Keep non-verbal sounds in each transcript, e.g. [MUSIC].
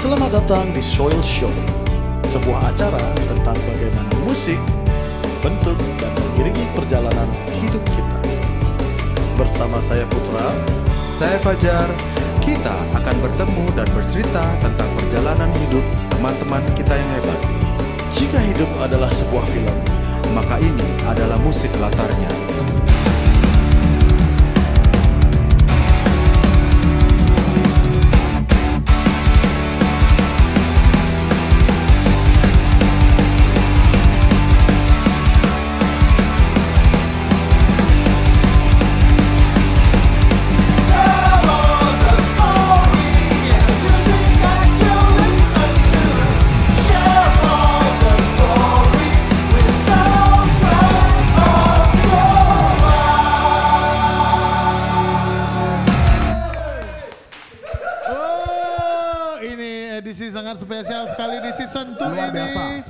Selamat datang di Soil Show, sebuah acara tentang bagaimana musik bentuk dan mengiringi perjalanan hidup kita. Bersama saya Putra, saya Fajar. Kita akan bertemu dan bercerita tentang perjalanan hidup teman-teman kita yang hebat. Jika hidup adalah sebuah film, maka ini adalah musik latarnya.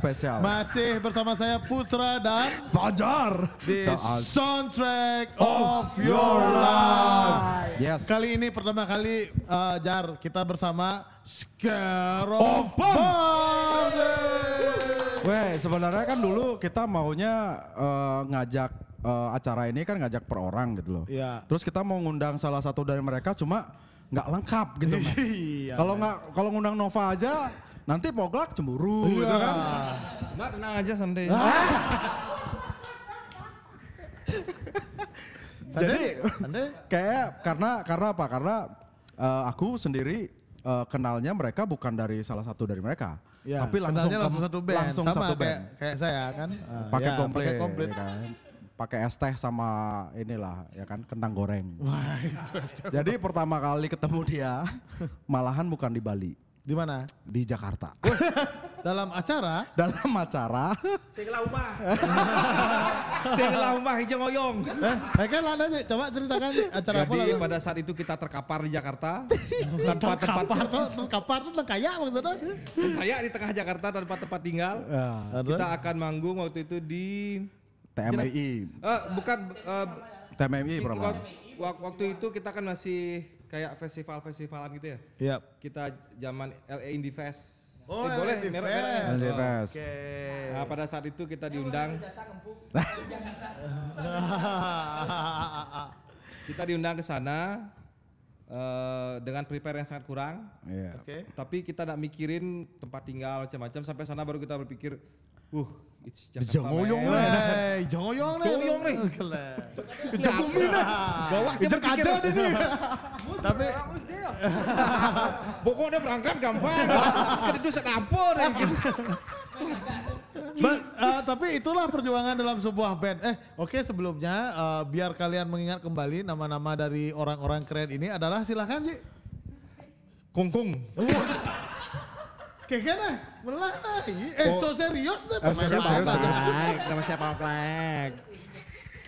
spesial. Masih bersama saya Putra dan Fajar di soundtrack of your life. Yes. Kali ini pertama kali uh, Jar kita bersama Scare of, Weh, sebenarnya kan dulu kita maunya uh, ngajak uh, acara ini kan ngajak per orang gitu loh. Iya. Terus kita mau ngundang salah satu dari mereka cuma nggak lengkap gitu. Iya. Kalau nggak kalau ngundang Nova aja nanti poglak cemburu iya. gitu kan. Mbak tenang aja santai. Ah. [LAUGHS] Jadi Sande. kayak karena karena apa? Karena uh, aku sendiri uh, kenalnya mereka bukan dari salah satu dari mereka. Ya, tapi langsung langsung satu band. Langsung sama satu band. Kayak, kayak saya kan. Uh, pakai ya, komplit. Iya, pakai komplit. Ya kan? pakai es teh sama inilah ya kan kentang goreng. Wah, Jadi pertama kali ketemu dia malahan bukan di Bali. Di mana? Di Jakarta. [LAUGHS] Dalam acara? Dalam acara. Sehingga umah. Sehingga [LAUGHS] umah hijau ngoyong. Eh, eh, kan lah nanya, coba ceritakan acara Jadi, apa Jadi pada saat itu kita terkapar di Jakarta. [LAUGHS] tanpa tempat. Terkapar, terkapar itu kaya maksudnya. Kaya di tengah Jakarta tanpa tempat tinggal. Ya. Kita akan manggung waktu itu di... TMI. Eh, bukan... Eh, TMI, Prof. Waktu itu kita kan masih kayak festival-festivalan gitu ya? Iya. Yep. Kita zaman LA Indie Fest. Oh, eh, boleh merah merah. Ya? Oh, Oke. Okay. Nah, pada saat itu kita diundang. [LAUGHS] [LAUGHS] kita diundang ke sana uh, dengan prepare yang sangat kurang. Yeah. Oke. Okay. Tapi kita tidak mikirin tempat tinggal macam-macam sampai sana baru kita berpikir Uh, it's Jakarta. Jongoyong lah. Eh, [LAUGHS] Jongoyong lah. Jongoyong nih. [LAUGHS] Jagungin lah. Bawa kejar kaca deh nih. Tapi pokoknya berangkat gampang. [LAUGHS] Keduduk sedapur anjing. Gitu. But, uh, eh, tapi itulah perjuangan dalam sebuah band. Eh, oke okay, sebelumnya uh, biar kalian mengingat kembali nama-nama dari orang-orang keren ini adalah silahkan sih. Kungkung. -kung. Oh. Kekana, melana, eh, oh. so serius deh. Oh, serius, serius, serius. Nama siapa, Klek?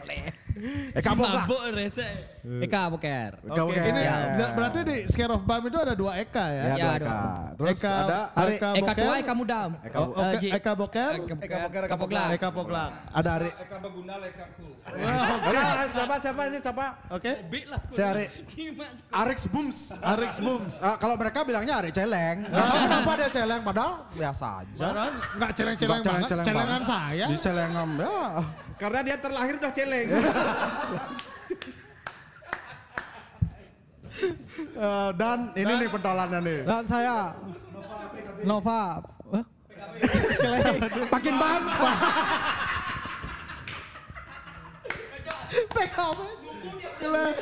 Klek. Eh, Eka eh. eh, Boker. Eka Boker. Eka Boker. Eka Boker. Ini ya. berarti di Scare of Bam itu ada dua Eka ya? Iya, ya, ya Eka. Terus Eka, ada Ari, Eka, Eka tua, Eka muda. Eka, oh, okay. Eka Boker. Eka Boker, Eka Poglak. Eka Poglak. Ada Ari. Eka Begunal, Eka Oh, Kul. [LAUGHS] siapa, siapa ini siapa? Oke. Okay. Bik lah. Si Ari. Arix Booms. Arix Booms. Uh, kalau mereka bilangnya Ari Celeng. [LAUGHS] nah, kenapa dia Celeng, padahal biasa aja. Padahal gak celeng-celeng banget. Celengan saya. Di celengan, ya. Karena dia terlahir udah celeng. uh, [LAUGHS] dan ini dan, nih pentolannya nih. Dan saya Nova. Huh? Eh? [LAUGHS] Pakin bahan. [LAUGHS] PKB. Saya,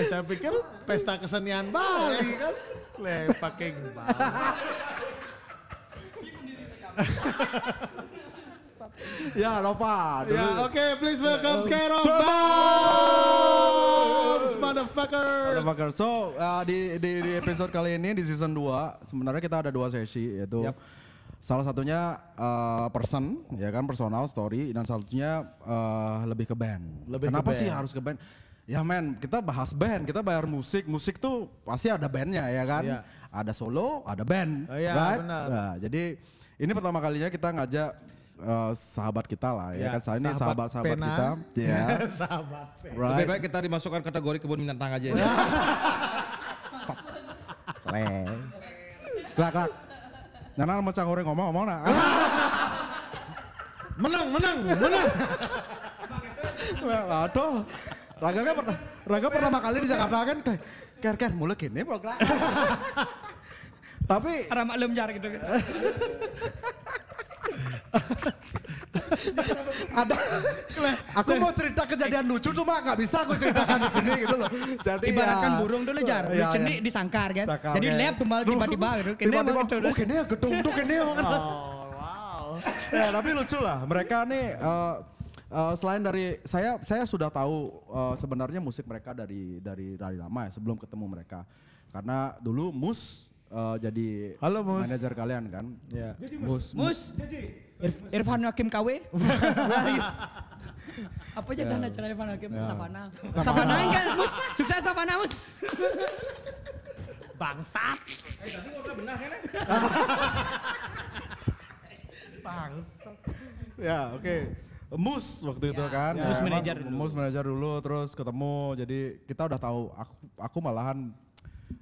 eh, saya pikir pesta kesenian Bali kan. Le paking ya Nova. Ya oke okay, please welcome ya, Skyro Bombs. Motherfucker. Motherfucker. So uh, di, di di episode kali ini di season 2 sebenarnya kita ada dua sesi yaitu yep. Salah satunya uh, person, ya kan personal story, dan satunya uh, lebih ke band. Lebih Kenapa ke band. sih harus ke band? Ya men, kita bahas band, kita bayar musik, musik tuh pasti ada bandnya ya kan. Yeah. Ada solo, ada band, oh, iya, right? Benar. Nah, jadi ini pertama kalinya kita ngajak uh, sahabat kita lah ya, ya kan sahabat ini sahabat sahabat pena. kita ya yeah. [LAUGHS] sahabat pena. Right. lebih baik kita dimasukkan kategori kebun binatang aja ya. klak [LAUGHS] klak Nana macam goreng ngomong ngomong nah. [LAUGHS] menang menang menang aduh Raga kan pernah Raga pertama kali di Jakarta kan ker ker mulai gini pokoknya tapi ramah lemjar gitu kan ada aku mau cerita kejadian lucu cuma nggak bisa aku ceritakan di sini gitu loh jadi ya. ibaratkan ya, burung dulu jar iya, ya, cenik disangkar kan sangkar, jadi iya. lab kembali tiba-tiba gitu tiba-tiba oh kene ya gedung tuh kene ya [LAUGHS] oh, wow ya tapi lucu lah mereka nih uh, uh, selain dari saya saya sudah tahu uh, sebenarnya musik mereka dari dari dari lama ya sebelum ketemu mereka karena dulu mus uh, jadi Halo, manajer kalian kan yeah. mus mus, Irfan Hakim KW? [LAUGHS] Apa aja ya. dana acara Irfan Hakim? Ya. Savana. enggak, kan, Mus. Sukses Savana, Mus. [LAUGHS] bangsa, Eh, tapi udah benar kan? Ya? [LAUGHS] bangsa, Ya, oke. Mus waktu itu ya. kan. Mus manajer dulu. Mus manajer dulu terus ketemu. Jadi kita udah tahu aku aku malahan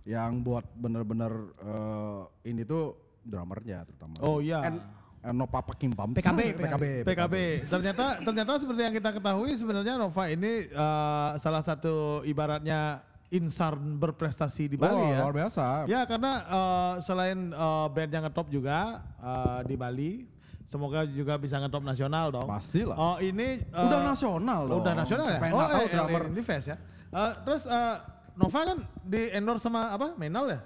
yang buat bener-bener uh, ini tuh drummernya terutama. Oh iya. And Eh, Nova Pakimbam. PKB, [LAUGHS] PKB, PKB. Ternyata ternyata seperti yang kita ketahui sebenarnya Nova ini uh, salah satu ibaratnya insan berprestasi di Bali oh, ya. Luar biasa. Ya karena uh, selain uh, band yang ngetop juga uh, di Bali, Semoga juga bisa ngetop nasional dong. Pastilah. Oh ini uh, udah nasional loh. Udah nasional ya. oh, iya, tahu iya, drummer fest ya. Uh, terus uh, Nova kan di endorse sama apa? Menal ya?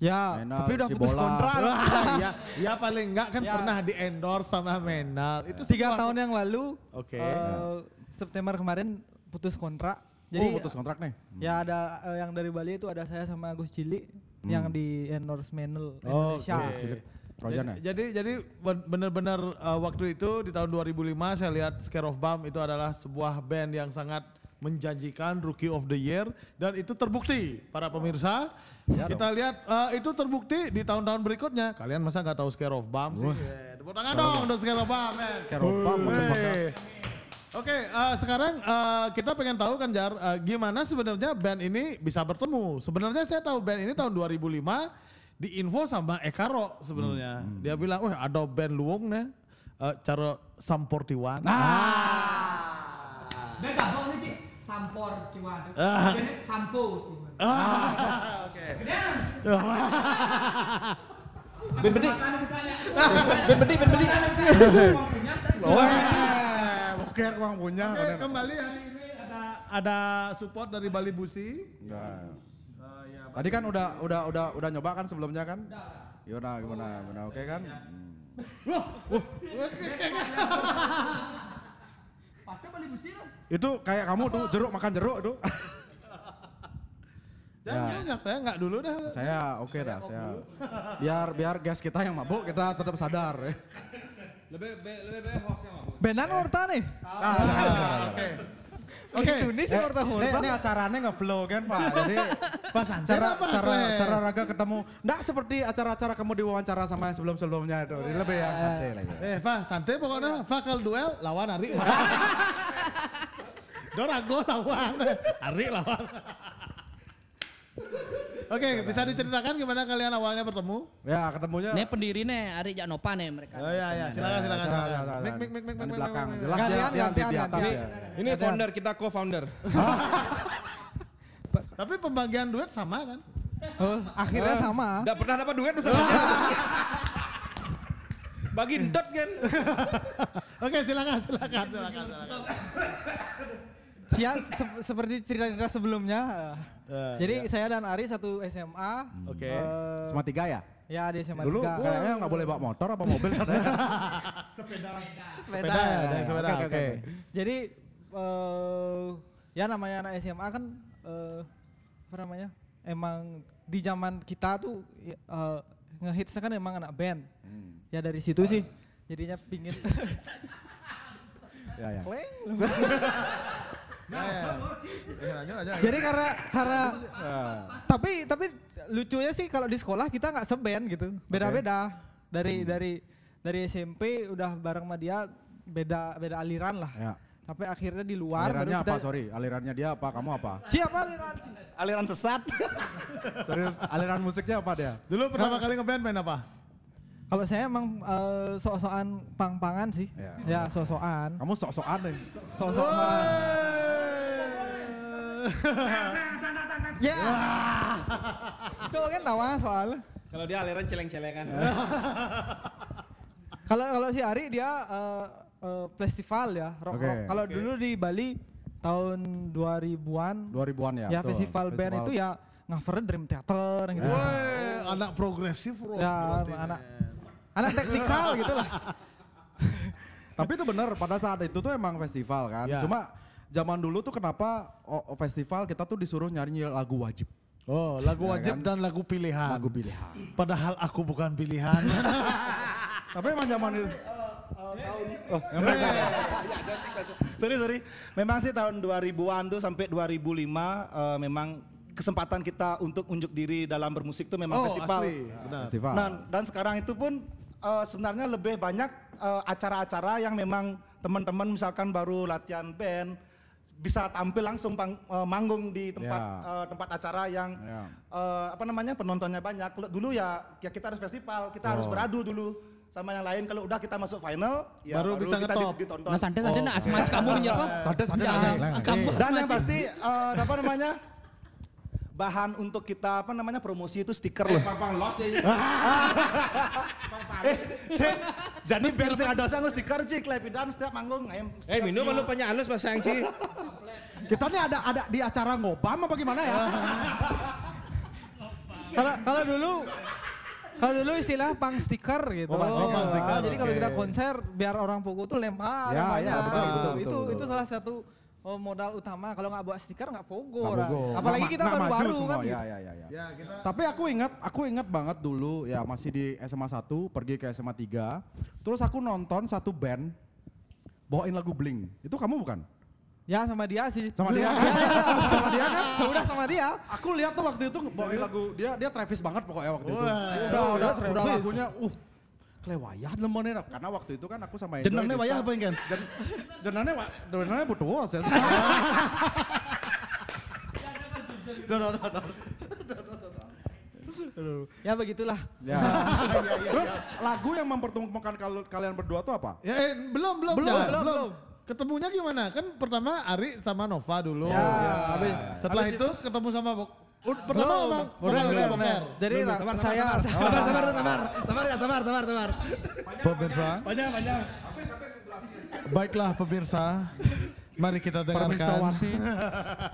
Ya, Menal, tapi udah Cibola. putus kontrak. [LAUGHS] ya, ya paling enggak kan ya. pernah di endorse sama Menal. Itu tiga tahun yang lalu. Oke. Okay. Uh, eh, September kemarin putus kontrak. Oh, jadi oh, putus kontrak nih. Ya, ya ada uh, yang dari Bali itu ada saya sama Agus Cili hmm. yang di endorse Menal oh, Indonesia. Oh, okay. Ya? jadi, Jadi jadi benar-benar uh, eh, waktu itu di tahun 2005 saya lihat Scare of Bum itu adalah sebuah band yang sangat menjanjikan Rookie of the Year dan itu terbukti para pemirsa. Ya Kita dong. lihat uh, itu terbukti di tahun-tahun berikutnya. Kalian masa nggak tahu Scare of Bam sih? Iya, tepuk tangan dong untuk Scare of Bam. Scare of Bam. Oke, okay, uh, eh, sekarang uh, kita pengen tahu kan Jar, uh, gimana sebenarnya band ini bisa bertemu. Sebenarnya saya tahu band ini tahun 2005 info sama Ekaro sebenarnya. Hmm, hmm. Dia bilang, "Wah, ada band Luwung nih, uh, cara Sam 41." Nah. Ah. ah sampor di waduk. Ah. Sampo ah. [LAUGHS] Oke. [LAUGHS] Ben [LAUGHS] Ben ben uang punya. Oke, kembali hari ini ada ada support dari Bali Busi. Ya. Eh, ya, Tadi kan udah udah udah udah nyoba kan sebelumnya kan? Udah. Gimana ya gimana? Gimana oke kan? Hmm. Wah. Itu kayak kamu tuh jeruk makan jeruk tuh. [LAUGHS] Jangan ya. saya nggak dulu dah. Saya oke okay dah, saya. Biar biar gas kita yang mabuk kita tetap sadar. [LAUGHS] lebih lebih lebih host yang mabuk. Benan Horta iya. nih. Ah, ah oke. Okay. Oke. Ini gitu sih horta-horta. Ini, acaranya nggak flow kan Pak. Jadi [LAUGHS] pas cara cara cara raga ketemu. Nggak seperti acara-acara kamu diwawancara sama yang sebelum-sebelumnya itu. Ini lebih yang santai lagi. Ya. Eh Pak, santai pokoknya. Pak iya. kalau duel lawan Ari. [LAUGHS] Dorago lawan. Ari lawan. Oke, okay, bisa diceritakan gimana kalian awalnya bertemu? Ya, ketemunya. Nih pendiri nih Ari Janova nih mereka. Oh iya iya, silakan nah, silakan. silakan. Mik mik mik mik di belakang. Jelas kalian ya, yang di atas. Ini iya, iya. founder kita co-founder. [LAUGHS] Tapi pembagian duit sama kan? Oh, akhirnya sama. Gak pernah dapat duit misalnya. [LAUGHS] Bagi dot kan. [LAUGHS] Oke, silakan silakan silakan silakan siap se seperti cerita-cerita sebelumnya. Uh, Jadi iya. saya dan Ari satu SMA. Hmm. Oke. Okay. Uh, eh, SMA 3 ya? Ya di SMA Dulu 3. Dulu kayaknya nggak boleh bawa motor apa mobil katanya. [LAUGHS] sepeda. Sepeda. Sepeda. Ya, sepeda. Oke. Okay, okay. okay. Jadi uh, ya namanya anak SMA kan uh, apa namanya? Emang di zaman kita tuh uh, ya, ngehitsnya kan emang anak band. Hmm. Ya dari situ sih jadinya pingin [LAUGHS] ya, ya. Sleng. [LAUGHS] Nah, nah, nah. Iya, Jadi karena karena iya. tapi tapi lucunya sih kalau di sekolah kita nggak seband gitu. Beda-beda. Dari hmm. dari dari SMP udah bareng sama dia beda beda aliran lah. Ya. Sampai akhirnya di luar alirannya baru kita... apa sorry alirannya dia apa kamu apa siapa aliran aliran sesat [LAUGHS] serius aliran musiknya apa dia dulu pertama kali ngeband main apa kalau saya emang uh, sok-sokan pang-pangan sih. Ya, ya sok-sokan. Kamu sok-sokan deh. Sok-sokan. [LAUGHS] Ya. Itu kan tawa soal. Kalau dia aliran celeng-celengan. [LAUGHS] Kalau kalau si Ari dia uh, uh, festival ya, rock okay. rock. Kalau okay. dulu di Bali tahun 2000-an. 2000-an ya. Ya so, festival band itu ya ngover Dream Theater gitu. Woy, [LAUGHS] anak progresif bro. Ya, anak anak teknikal gitu lah. Tapi itu benar pada saat itu tuh emang festival kan. Yeah. Cuma zaman dulu tuh kenapa oh, oh festival kita tuh disuruh nyanyi lagu wajib. Oh, lagu ya wajib ya kan? dan lagu pilihan. Lagu pilihan. Padahal aku bukan pilihan. [LAUGHS] Tapi emang zaman itu. Oh, oh, oh [LAUGHS] ya, sorry sorry memang sih tahun 2000-an tuh sampai 2005 uh, eh, memang kesempatan kita untuk unjuk diri dalam bermusik tuh memang oh, festival. Asli. Benar. festival. Nah, dan sekarang itu pun uh, sebenarnya lebih banyak eh, acara-acara uh, acara -acara yang memang teman-teman misalkan baru latihan band bisa tampil langsung pang, uh, manggung di tempat yeah. Ya. uh, tempat acara yang yeah. Ya. uh, apa namanya penontonnya banyak. Dulu ya ya kita harus festival, kita oh. harus beradu dulu sama yang lain kalau udah kita masuk final ya baru, baru bisa kita ngetop. ditonton. Nah, santai santai oh. nah kamu ya apa? [LAUGHS] Santai santai ya, ah, nah, Kamu iya. Dan yang pasti uh, apa namanya? bahan untuk kita apa namanya promosi itu stiker eh. loh. deh. Ya, iya. [LAUGHS] eh, jadi bensin ada sanggup stiker cik dan setiap manggung Eh minum lu punya halus mas yang cik. [LAUGHS] Kita nih ada ada di acara ngobam apa gimana ya? Kalau kalau dulu kalau dulu istilah pang stiker gitu. Oh, oh, pang stiker. Jadi kalau kita konser biar orang pukul tuh lempar ya, Ya, betul, betul, betul, itu betul. itu salah satu Oh, modal utama kalau nggak buat stiker nggak pogo, gak apalagi kita baru-baru kan. Ya, ya, ya, ya. ya kita... Tapi aku ingat, aku ingat banget dulu ya masih di SMA 1 pergi ke SMA 3. Terus aku nonton satu band bawain lagu bling. Itu kamu bukan? Ya sama dia sih. Sama dia. [LAUGHS] ya, ya, ya. sama dia kan? [LAUGHS] Udah sama dia. Aku lihat tuh waktu itu bawain iya. lagu dia dia Travis banget pokoknya waktu itu. Udah udah iya, udah lagunya uh kelewayah lah. karena waktu itu kan aku sama Edo jenangnya wayah apa yang kan? Jen, jenangnya wa, jenangnya butuh was [LAUGHS] ya ya begitulah. Ya. Terus lagu yang mempertemukan kalian berdua tuh apa? Ya, eh, belum, belum, belum, belum, belum. Ketemunya gimana? Kan pertama Ari sama Nova dulu. Ya. ya. Abis, Setelah abis itu, itu ketemu sama Udah pertama belum, bang, udah, udah, udah, Jadi belum, sabar, saya, sabar, sabar, sabar, sabar, sabar, ya, sabar, sabar, sabar. Pemirsa, banyak, banyak. Baiklah pemirsa, mari kita dengarkan.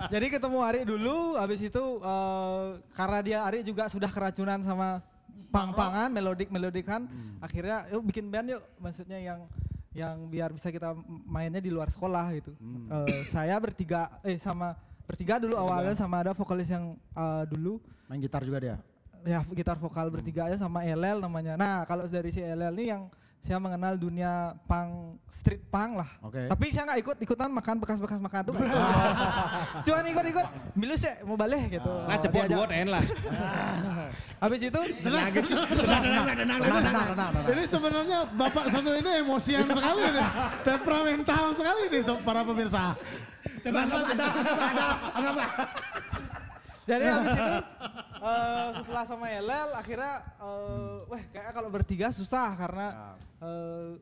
Jadi ketemu Ari dulu, habis itu uh, karena dia Ari juga sudah keracunan sama pang-pangan, melodik-melodikan, hmm. akhirnya yuk bikin band yuk, maksudnya yang yang biar bisa kita mainnya di luar sekolah gitu. Hmm. Uh, saya bertiga eh sama bertiga dulu awalnya sama ada vokalis yang uh, dulu main gitar juga dia. Ya gitar vokal bertiga aja sama LL namanya. Nah, kalau dari si LL nih yang saya mengenal dunia pang street pang lah. Okay. Tapi saya nggak ikut ikutan makan bekas-bekas makan tuh. [LAUGHS] Cuman ikut-ikut, milu saya mau balik gitu. Nah cepet dua en lah. Habis itu tenang, tenang, tenang, tenang, tenang, Jadi sebenarnya bapak satu ini emosian sekali nih, temperamental sekali nih para pemirsa. Coba anggap ada, anggap ada, anggap ada. Jadi habis itu uh, setelah sama Yelel akhirnya uh, weh kayaknya kalau bertiga susah karena uh,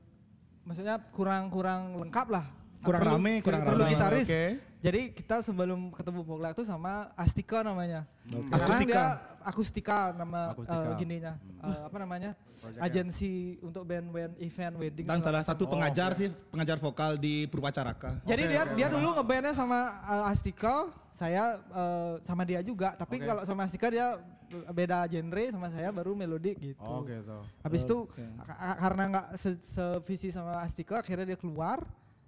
maksudnya kurang-kurang lengkap lah. Kurang perlu, rame, kurang perlu rame. gitaris. Okay. Jadi kita sebelum ketemu Pogla itu sama Astika namanya. Okay. Sekarang dia Akustika nama Akustika. Uh, eh, gininya. Hmm. Uh, apa namanya? Ya. Agensi untuk band-band event wedding. Dan salah satu oh, pengajar oh, okay. sih, pengajar vokal di Purwacaraka. Okay, Jadi dia okay. dia dulu ngebandnya sama uh, Astika, saya uh, sama dia juga, tapi okay. kalau sama Astika dia beda genre sama saya baru melodi gitu. Oh so. Habis itu okay. karena nggak se sevisi sama Astika akhirnya dia keluar,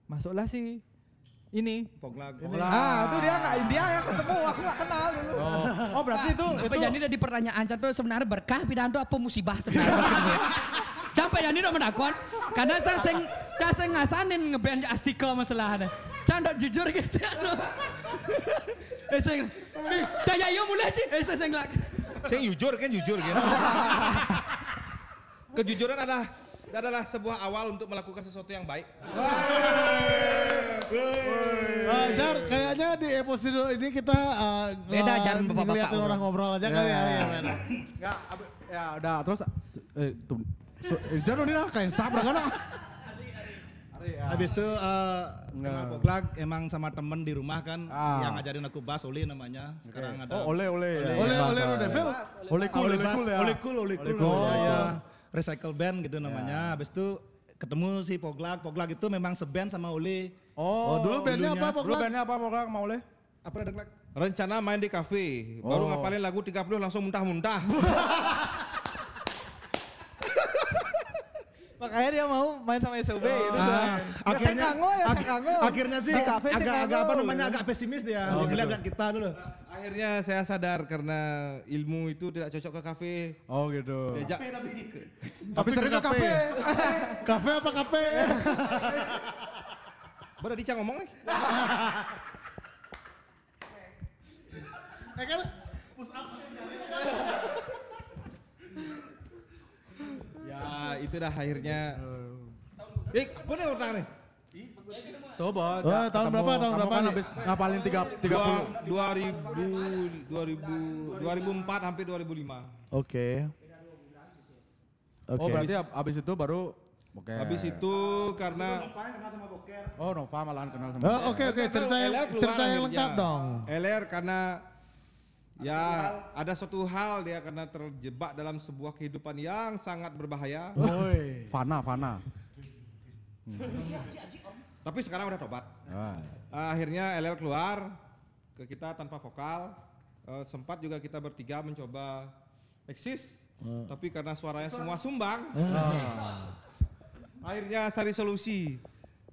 masuklah sih ini Poglag. Poglag. Ah, itu dia nggak dia yang ketemu, aku nggak kenal dulu. Oh, oh berarti itu nah, itu. Jadi dari pertanyaan contoh sebenarnya berkah pidato apa musibah sebenarnya? Sampai [LAUGHS] Yani udah mendakon, karena saya sing saya sing ngasanin ngeband asiko masalahnya. Canda jujur gitu. Eh sing, saya yo mulai sih. Eh sing lak. Sing jujur kan jujur gitu. [LAUGHS] Kejujuran adalah itu adalah sebuah awal untuk melakukan sesuatu yang baik. Eh, jar, kayaknya di episode ini kita uh, beda jar bapak orang ngobrol aja kali ya. ya, ya, ya. Enggak, ya udah terus eh, eh Jar ini lah kayak sabar kan. Habis itu uh, emang sama temen di rumah kan ah. yang ngajarin aku bass Oli namanya. Sekarang ada Oh, oli oli. Oli oli udah Oli Oli Oli Oli Oli Oli recycle band gitu namanya. Ya. Habis itu ketemu si Poglak. Poglak itu memang seband sama Uli. Oh, oh dulu bandnya apa Poglak? Dulu bandnya apa Poglak sama Uli? Apa ada Rencana main di kafe. Oh. Baru ngapalin lagu 30 langsung muntah-muntah. Makanya [LAUGHS] dia mau main sama SOB oh. gitu. Nah, akhirnya, ya, ak akhirnya sih agak-agak apa namanya agak pesimis dia. Oh, gitu. Ngeliat-liat kita dulu. Akhirnya saya sadar karena ilmu itu tidak cocok ke kafe. Oh gitu. Kafe Kafe tapi. tapi sering ke kafe. Kafe apa kafe? [LAUGHS] Berarti Cang ngomong nih. [LAUGHS] Eh kan push up Ya itu dah akhirnya. Eh, boleh utang nih. Toba. Oh, eh, tahun berapa? Tahun berapa? Kan habis ngapalin 3 30 2000 2000 2004 sampai 2005. Oke. Okay. Oh, oke. Okay. Oh, berarti habis itu baru Oke. Okay. Habis itu karena Oh, Nova malahan kenal sama. Oh, oke oke, cerita yang cerita yang lengkap dong. LR karena ya ada suatu hal dia karena terjebak dalam sebuah kehidupan yang sangat berbahaya. Woi. fana, fana. Hmm. Tapi sekarang udah tobat. Ah. Akhirnya LL keluar ke kita tanpa vokal. Uh, sempat juga kita bertiga mencoba eksis, hmm. tapi karena suaranya semua sumbang. Ah. [LAUGHS] Akhirnya cari solusi.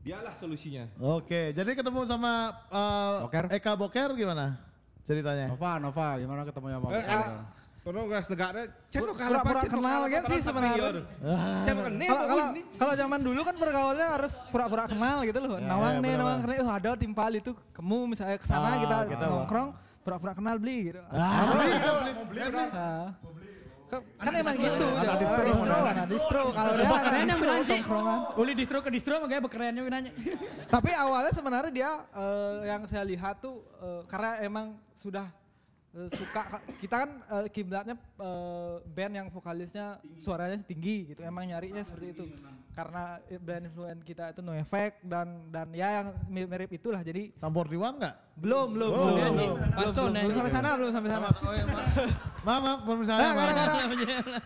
Dialah solusinya. Oke, jadi ketemu sama uh, Boker. Eka Boker gimana ceritanya? Nova, Nova, gimana ketemu sama eh, Boker? Ah. Kalau nggak negara, cek kalau pura kenal kan sih sebenarnya. Ah. Kalau kalau kalau zaman dulu kan bergaulnya harus pura-pura kenal gitu loh. Ya, ya, nawang nih, nawang kenal. Oh ada timpal itu kamu misalnya ke sana ah, kita nongkrong, pura-pura kenal beli gitu. Ah. mau beli, mau beli. Kan emang gitu. ya. distro, anak distro. Nah, kalau dia keren yang belanja. Uli distro ke distro makanya bekerennya nanya. Tapi awalnya sebenarnya dia eh, yang saya lihat tuh eh, karena emang sudah Eh, suka kita kan uh, kiblatnya uh, band yang vokalisnya tinggi. suaranya tinggi gitu emang nyarinya nah, seperti itu memang. karena band influen kita itu no effect dan dan ya yang mirip itulah jadi di one nggak oh. belum belum belum, belum, belum, belum, sampai sana belum sampai sana oh, ya, [LAUGHS] maaf maaf belum sampai nah, sana gara-gara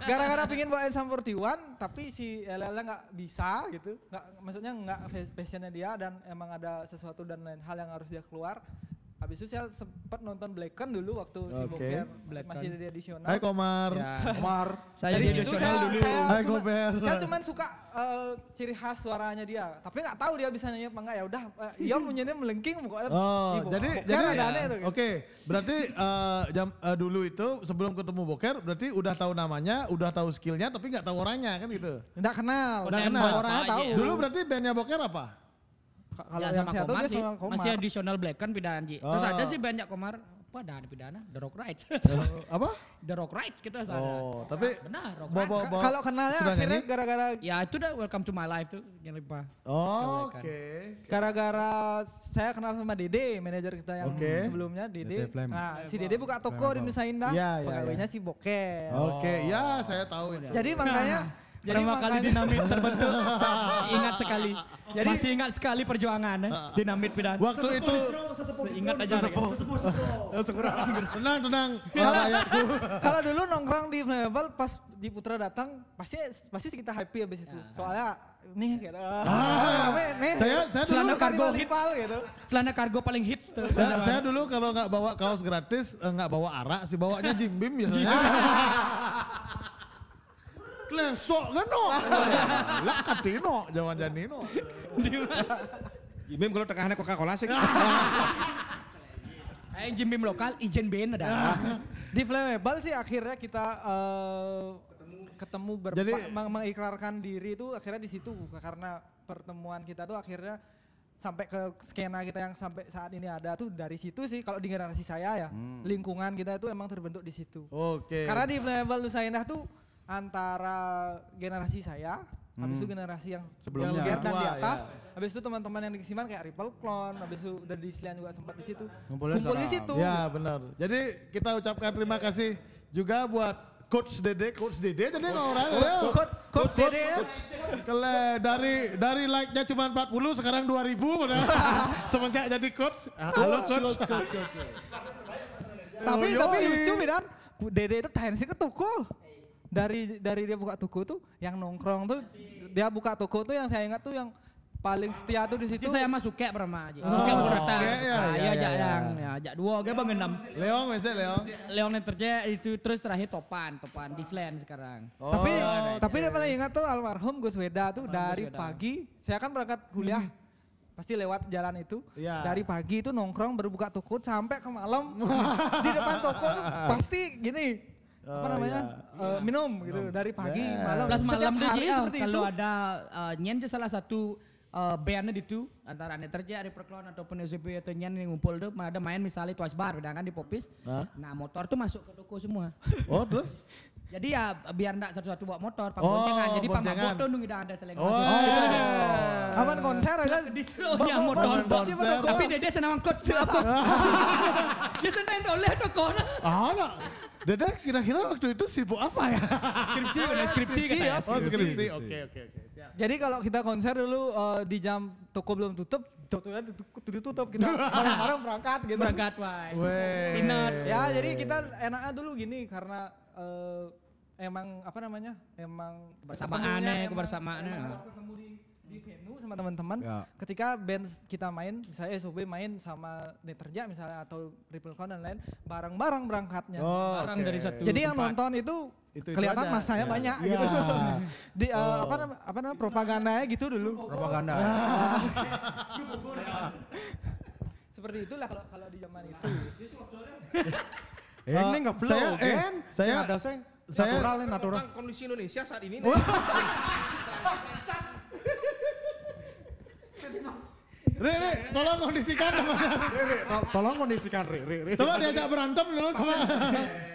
gara-gara pingin bawain di one tapi si Lela nggak bisa gitu nggak maksudnya nggak passionnya dia dan emang ada sesuatu dan lain hal yang harus dia keluar Habis itu saya sempat nonton Blacken dulu waktu okay. si Boker masih di edisional. Hai Komar. Ya. Komar. saya Dari di situ saya, dulu. Hai cuman, Saya cuman suka uh, ciri khas suaranya dia, tapi nggak tahu dia bisa nyanyi apa enggak ya udah uh, Ion punyanya melengking pokoknya. Oh, Ibu. jadi Boker jadi aneh ya. Oke, okay. berarti uh, jam uh, dulu itu sebelum ketemu Boker berarti udah tahu namanya, udah tahu skillnya tapi nggak tahu orangnya kan gitu. Enggak kenal. Enggak kenal. Orangnya tahu. Dulu berarti bandnya Boker apa? Kalau ya, yang satu dia sama Komar. Masih additional black kan pidana Anji. Oh. Terus ada sih banyak Komar apa ada ada pidana The Rock Rights [LAUGHS] apa The Rock Rights kita gitu, oh ada. tapi benar Rock kalau kenalnya akhirnya gara-gara ya itu udah Welcome to My Life tuh yang lupa oh oke okay. gara-gara saya kenal sama Dede manajer kita yang okay. sebelumnya Dede nah si Dede buka toko Flame. di Nusa Indah ya, ya, pegawainya ya. si Bokeh oke okay. ya saya tahu oh, ya. jadi makanya [LAUGHS] Jadi Pertama kali dinamit terbentuk, [LAUGHS] ingat sekali. Jadi, Masih ingat sekali perjuangan eh, dinamit pidana. Waktu itu ingat aja sesepuh. Ya, [LAUGHS] tenang, tenang. Kalau [LAUGHS] ya. dulu nongkrong di Flammable pas di Putra datang, pasti pasti kita happy abis itu. Ya. Soalnya nih kira. Gitu. Ah, nih. Saya celana dulu kargo hipal gitu. Celana kargo paling hits tuh. Saya, saya dulu kalau nggak bawa kaos gratis, eh, nggak bawa arak sih bawanya Jim Beam biasanya. Klesok keno. Lah katino, jangan janino. Jimim kalau tengahnya Coca-Cola sih. Ayo jimim lokal, ijen ben ada. Di Flammable sih akhirnya kita eh, ketemu berpa, Jadi, meng mengikrarkan diri itu akhirnya di situ karena pertemuan kita tuh akhirnya sampai ke skena kita yang sampai saat ini ada tuh dari situ sih kalau di generasi saya ya hmm. lingkungan kita itu emang terbentuk di situ. Oke. Okay. Karena di Flammable Nusa Indah tuh antara generasi saya hmm. habis itu hmm. generasi yang sebelumnya yang dan di atas ya. habis itu teman-teman yang di Kesiman kayak Ripple Clone habis itu udah di Silian juga sempat di situ kumpul di situ ya benar jadi kita ucapkan terima iya. kasih juga buat Coach Dede, Coach Dede jadi orang ya. Coach, Coach, Coach, Coach Dede. Ya. Kele dari dari like-nya cuma 40 sekarang 2000 [LAUGHS] semenjak jadi coach. Ah, Halo coach. coach, coach, coach. [LAUGHS] tapi tapi lucu Bidan, Dede itu tensi ketukul dari dari dia buka toko tuh yang nongkrong tuh dia buka toko tuh yang saya ingat tuh yang paling setia tuh di situ. Si saya masuk kayak perma aja. berita. oh, berserta. Okay, ya ya, ah, iya, ya, ya, ya, ya, ya, yang ya ajak dua gue bang enam. Leong wes Leong. Leong yang terje itu terus terakhir Topan, Topan di Sland sekarang. Oh, tapi oh, tapi dia paling ingat tuh almarhum Gus Weda tuh almarhum dari Weda. pagi saya kan berangkat kuliah. Hmm. Pasti lewat jalan itu. Ya. Dari pagi itu nongkrong berbuka toko sampai ke malam. [LAUGHS] di depan toko tuh pasti gini Oh, apa namanya iya. uh, minum iya. gitu dari pagi yeah. malam plus malam hari dia, seperti kalau itu. ada uh, eh, nyen itu salah satu uh, bandnya di itu antara ane kerja ada perkelon ataupun SUV atau nyen yang ngumpul tuh ada main misalnya twice bar kan di popis huh? nah motor tuh masuk ke toko semua [LAUGHS] oh terus jadi ya biar enggak satu-satu bawa motor, pak oh, boncengan. Jadi pak mabok tuh nunggu ada seleng. Oh, oh. Iya. Gitu. Aman konser kan? Disuruh dia motor. Tapi dede senang kot. [LAUGHS] Dia senang oleh toko. Ah, Dada kira-kira waktu itu sibuk apa ya? Skripsi, udah [LAUGHS] skripsi, ya. Oh skripsi, oke oke oke. Jadi kalau kita konser dulu uh, di jam toko belum tutup, tokonya tutup kita [LAUGHS] bareng-bareng berangkat gitu. Berangkat, wah. Pinot. Ya jadi kita enaknya dulu gini karena uh, emang apa namanya? Emang bersamaan eh, kebersamaan. Emang, ketemu di di venue sama teman-teman ya. ketika band kita main misalnya SOB main sama Deterja misalnya atau Ripplecon dan lain bareng-bareng berangkatnya oh, bareng okay. dari satu jadi yang tempat. nonton itu itu, kelihatan itu masanya ya. banyak ya. gitu. Di eh, oh. uh, apa namanya apa namanya propagandanya gitu dulu. Propaganda. Ya. [LAUGHS] Seperti itulah kalau kalau di zaman itu. [LAUGHS] eh, ini enggak eh, flow, saya, eh, kan? Saya, saya, saya natural, natural. Tentang kondisi Indonesia saat ini. [LAUGHS] Riri, tolong kondisikan temannya. Riri, to tolong kondisikan Riri. Coba diajak berantem dulu sama.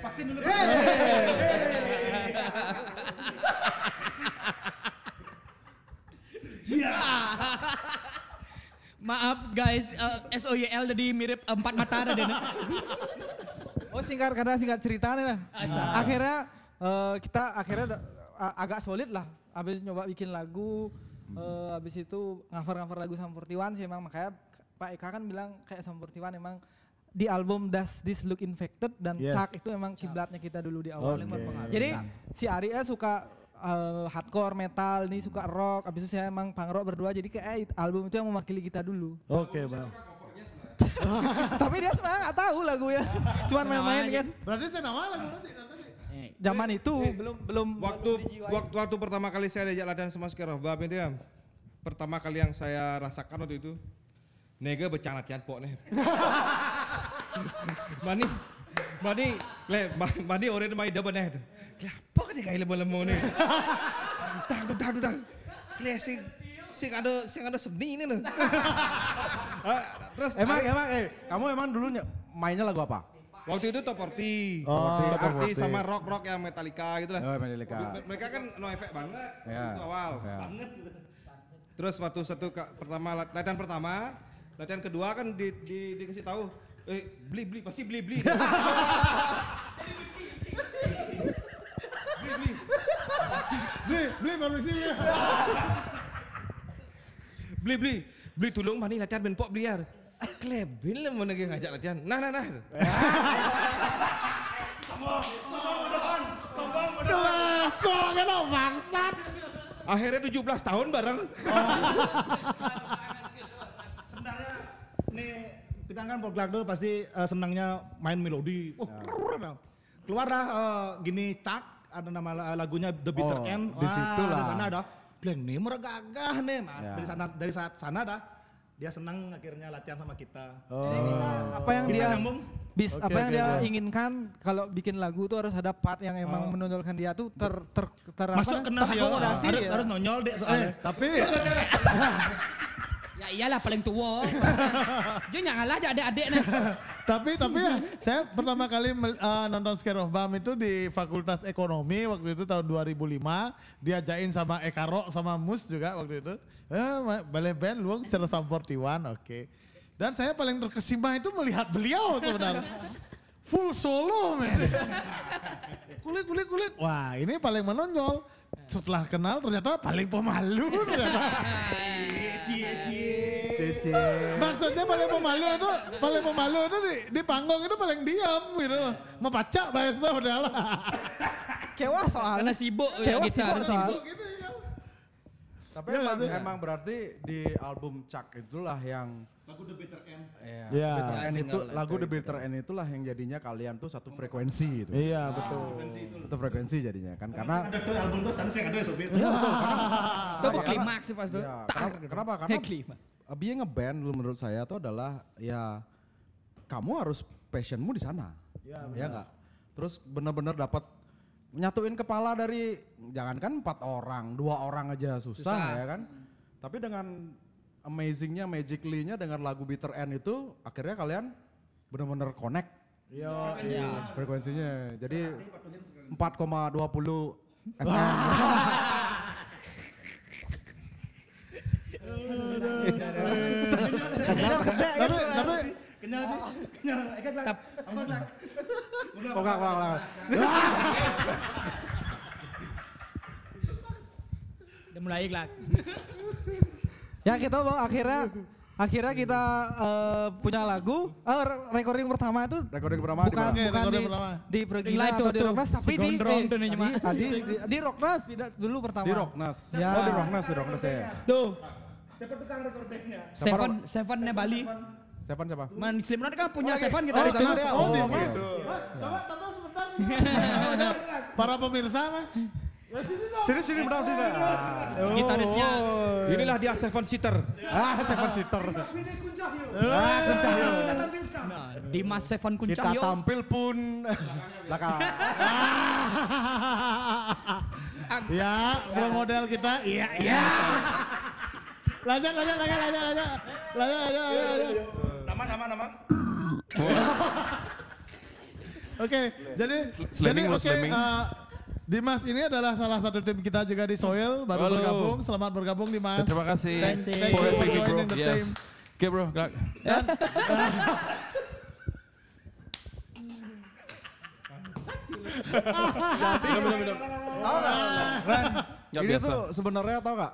Pasin dulu. Iya. Maaf guys, uh, eh, SOYL jadi mirip empat mata ada Oh singkat karena singkat ceritanya lah. Nah. Ah, iya. Akhirnya uh, kita akhirnya uh, agak solid lah. Abis nyoba bikin lagu, Uh, habis itu ngafar-ngafar lagu Sam 41 sih emang makanya Pak Eka kan bilang kayak Sam 41 emang di album Does This Look Infected dan yes. Chuck itu emang kiblatnya kita dulu di awal. Okay. Jadi iya. si Arya eh suka uh, hardcore metal, ini suka rock, abis itu saya emang punk rock berdua. Jadi kayak eh, album itu yang mewakili kita dulu. Oke, okay, oh, Bang. [LAUGHS] Tapi dia sebenarnya nggak tahu ya [LAUGHS] Cuman main-main kan. Gitu. Berarti saya nama lagu nanti zaman eh, itu eh, belum belum waktu waktu, waktu pertama kali saya diajak latihan sama Bab ini dia pertama kali yang saya rasakan waktu itu nega bercanda tian pok nih. [LAUGHS] mani mani le mani orang main double net. siapa kan kayak lembu lembu nih? [LAUGHS] Dang dang dang. Klasik sing ada sing ada seni ini loh. [LAUGHS] Ah, terus emang emang eh kamu emang dulunya mainnya lagu apa? Waktu itu 40. oh, sama rock rock yang Metallica gitu lah. Oh, Metallica. Mereka kan no effect banget yeah. itu awal. Yeah. Banget. Terus waktu satu pertama latihan pertama, latihan kedua kan di, di dikasih tahu, eh beli beli pasti beli beli. beli beli. Beli beli beli beli Beli beli beli tulung beli latihan benpok beli Klebin lah mau lagi ngajak latihan. Nah, nah, nah. sombong, sombong beneran, sombong beneran. Sombong kan bangsat. Akhirnya 17 tahun bareng. Sebenarnya nih kita kan dulu pasti uh, senangnya main melodi. Oh, ya. nah. Keluarlah uh, eh, gini cak ada nama eh, lagunya The Bitter oh, End. Di situ lah. Di sana ada. nih, mereka gagah nih. Ya. Dari sana dari saat sana dah dia senang akhirnya latihan sama kita. Oh. Jadi bisa apa yang bisa dia nyambung? Bis okay, apa yang okay, dia okay. inginkan kalau bikin lagu tuh harus ada part yang emang oh. menonjolkan dia tuh ter ter ter, ter Masuk apa? Kena, ter ya. harus, ya. harus nonyol deh soalnya. Eh, tapi [LAUGHS] Ya iyalah paling tua. [LAUGHS] Dia nggak ngalah aja adik-adik nih. [LAUGHS] tapi tapi ya, saya pertama kali uh, nonton Scare of Bam itu di Fakultas Ekonomi waktu itu tahun 2005. Diajain sama Ekaro sama Mus juga waktu itu. Eh, balai band lu Cerro iwan oke. Okay. Dan saya paling terkesima itu melihat beliau sebenarnya. Full solo men. kulit kulit kulik. Wah ini paling menonjol. Setelah kenal ternyata paling pemalu. [LAUGHS] Iya, iya, iya. cie cie. Maksudnya paling pemalu itu, paling pemalu itu di, di panggung itu paling diam gitu loh. Mau pacak bahas itu udah lah. [LAUGHS] Kewa soal. Karena sibuk. Kewa ya, sibuk gitu, iya. Tapi ya, emang, emang berarti di album Cak itulah yang lagu The Bitter End. Iya. Yeah. Iya. Bitter End itu lagu The Bitter End itulah yang jadinya kalian tuh satu frekuensi gitu. Iya, betul. Satu frekuensi jadinya kan karena ada tuh album tuh sunset ada sobet. Itu klimaks sih pas iya, tuh. Kenapa? Kenapa? Karena Ah, being a band dulu menurut saya itu adalah ya kamu harus passionmu di sana. Iya, ya, ya enggak? Terus benar-benar dapat nyatuin kepala dari jangankan empat orang, dua orang aja susah, susah. ya kan. Tapi dengan amazingnya, magically dengan lagu Bitter End itu akhirnya kalian benar-benar connect. Yo, ya, iya, frekuensinya. Jadi 4,20 FM. Kenyal, kenyal, tapi kenyal sih, kenyal. Ikat lah, angkot mulai lah. Ya kita mau akhirnya akhirnya kita uh, punya lagu uh, recording pertama itu recording pertama bukan okay, bukan di di Pergina atau di Rocknas tapi di eh, di, di, di Rocknas dulu pertama di Rocknas ya. oh di Rocknas di Rocknas ya tuh Siapa tukang Seven, nya Bali. Seven siapa? Man Slimnon kan punya oh, iya. Seven kita di sana Oh, gitu. Coba tonton sebentar. [LAUGHS] Para pemirsa Mas. Ya, sini sini benar dia. Ah. Gitarisnya. Inilah dia Seven Sitter. Ah, Seven Sitter. Ah, kuncah yuk. Nah, Dimas Seven kuncah Kita tampil pun. [LAUGHS] Ah. Ya, pro model kita. Iya, iya. Ya lanjut lanjut lanjut lanjut lanjut lanjut lanjut lanjut iya, iya, iya. nama, nama. aman [LAUGHS] oke jadi jadi oke eh, Dimas ini adalah salah satu tim kita juga di Soil baru Halo. bergabung. Selamat bergabung Dimas. Ya, terima kasih. Thank, thank you for joining the yes. Oke bro, gerak. Dan, Jadi, minum, minum, minum. Tahu nah. nggak? Ini tuh sebenarnya tahu nggak?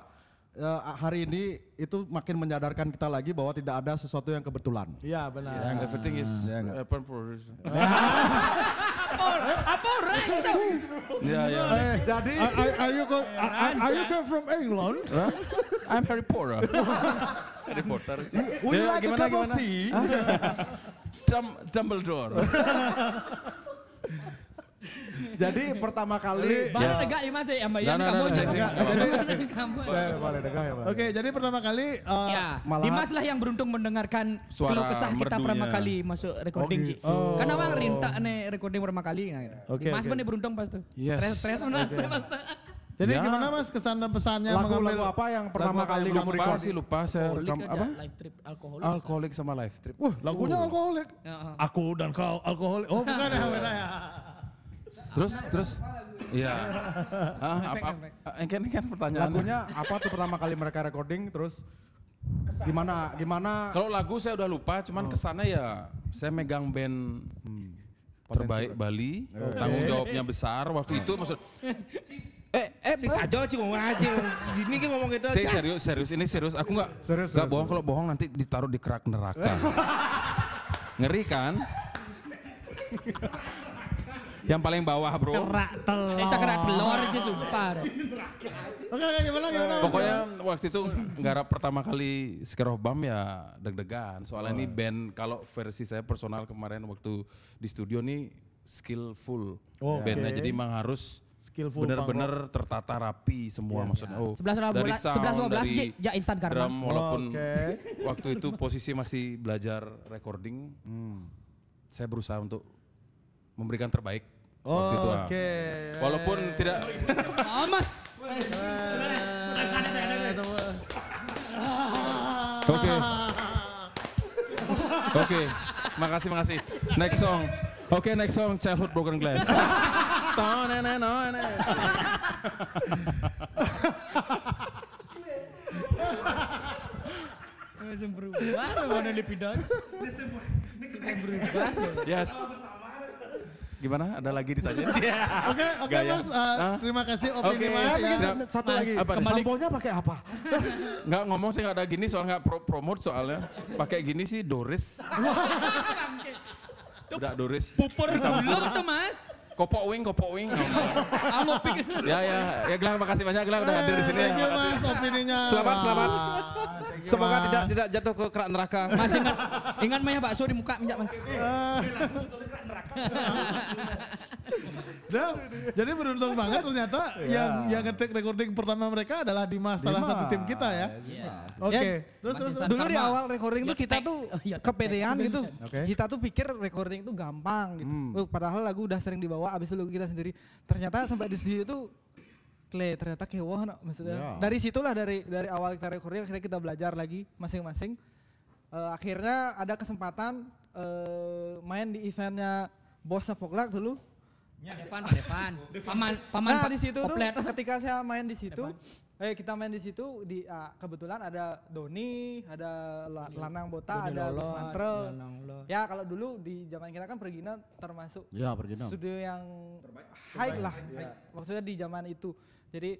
uh, hari ini itu makin menyadarkan kita lagi bahwa tidak ada sesuatu yang kebetulan. Iya benar. Yeah, yeah. Everything is yeah, ya eh, reason. [LAUGHS] Apa right? Ya ya. Jadi are, are you go, are, you come from England? Huh? I'm Harry Potter. [LAUGHS] Harry Potter. Would you eh, like gimana, a cup of tea? [LAUGHS] Dumbledore. Jadi pertama kali Bang tegak ya Mas eh, nah, nah, nah, kamu ya, Oke, jadi pertama kali eh, iya. Dimas lah yang beruntung mendengarkan keluh kesah kita pertama ya. kali masuk recording. Oh, gitu. Karena Bang Rinta nih recording pertama kali nggak. Okay, Mas beruntung pas Stres stres benar stres. Jadi ya. gimana mas kesan dan pesannya lagu-lagu apa yang pertama kali kamu record? sih lupa saya rekam apa? Live trip alkoholik. Alkoholik sama live trip. Wah lagunya uh. alkoholik. Uh-huh. Aku dan kau alkoholik. Oh bukan ya. [LAUGHS] ya. Terus terus Iya. [LAUGHS] Ah, apa, eh, kan, kan Lagunya apa tuh pertama kali mereka recording terus Kesan, gimana kesan. gimana kalau lagu saya udah lupa cuman oh. kesannya ya saya megang band hmm. terbaik Bali oh. tanggung eh. jawabnya besar waktu oh. itu maksud eh eh sih aja sih ngomong aja ini kita ngomong gitu saya serius serius ini serius aku nggak serius, nggak bohong kalau bohong nanti ditaruh di kerak neraka [LAUGHS] ngeri kan [LAUGHS] Yang paling bawah bro. Kerak telur. Itu kerak telur aja sumpah. Pokoknya waktu itu nggarap pertama kali Scare of Bam ya deg-degan. Soalnya oh. ini band kalau versi saya personal kemarin waktu di studio nih skillful oh, bandnya. Okay. Jadi emang harus skillful bener-bener tertata rapi semua yes, iya, maksudnya iya. oh sebelas dari sound sebelas dua ya, ya instan karena drum oh, walaupun oh, okay. [LAUGHS] waktu itu posisi masih belajar recording hmm, saya berusaha untuk memberikan terbaik Oh, Oke. Okay. Eh. Walaupun tidak. Ah, mas. Eh, oke. Oke. Makasih, makasih. Next song. Oke, okay, next song Childhood Broken Glass. Desem berubah, mana dipidang? Desem berubah. Ya. Yes. Gimana? Ada lagi ditanya? [LAUGHS] Iya. Oke, oke okay, ya? Mas. Uh, nah. Terima kasih Oke okay, Mas. Ya. Satu mas, lagi. Apa Sampolnya pakai apa? Enggak [LAUGHS] ngomong sih enggak ada gini soal enggak pro promote soalnya. Pakai gini sih Doris. [LAUGHS] Udah Doris. puper ular tuh Mas. Kopok wing, kopok wing. [LAUGHS] pikir. Ya ya, ya gelar, makasih banyak gelar udah hadir di sini. Ya. Terima kasih opininya. Selamat, selamat. Semoga tidak tidak jatuh ke kerak neraka. Mas ingat ingat Maya bakso di muka minyak Mas. [LAUGHS] Nah, jadi beruntung banget ternyata yeah. yang yang ngetik recording pertama mereka adalah di masa salah satu tim kita ya. Yeah. Iya. Oke. Okay. Ya, terus terus dulu di ya, awal recording ya, tuh kita [LAUGHS] oh, tuh kepedean gitu. Okay. Kita tuh pikir recording tuh gampang gitu. Hmm. Oh, padahal lagu udah sering dibawa abis lagu kita sendiri. Ternyata sampai di sini tuh Kle, ternyata kewah no, maksudnya. Yeah. Dari situlah dari dari awal kita recording akhirnya kita belajar lagi masing-masing. Uh, akhirnya ada kesempatan uh, main di eventnya Bossa Sapoklak dulu Ya, [LAUGHS] Devan, Devan. Paman, nah, paman. Nah, di situ tuh ketika saya main di situ, eh kita main di situ di uh, kebetulan ada Doni, ada La- iya. Lanang Bota, Doni ada Los Ya kalau dulu di zaman kita kan Pergina termasuk Ya, Pergina. studio yang high lah. Ya. Maksudnya di zaman itu. Jadi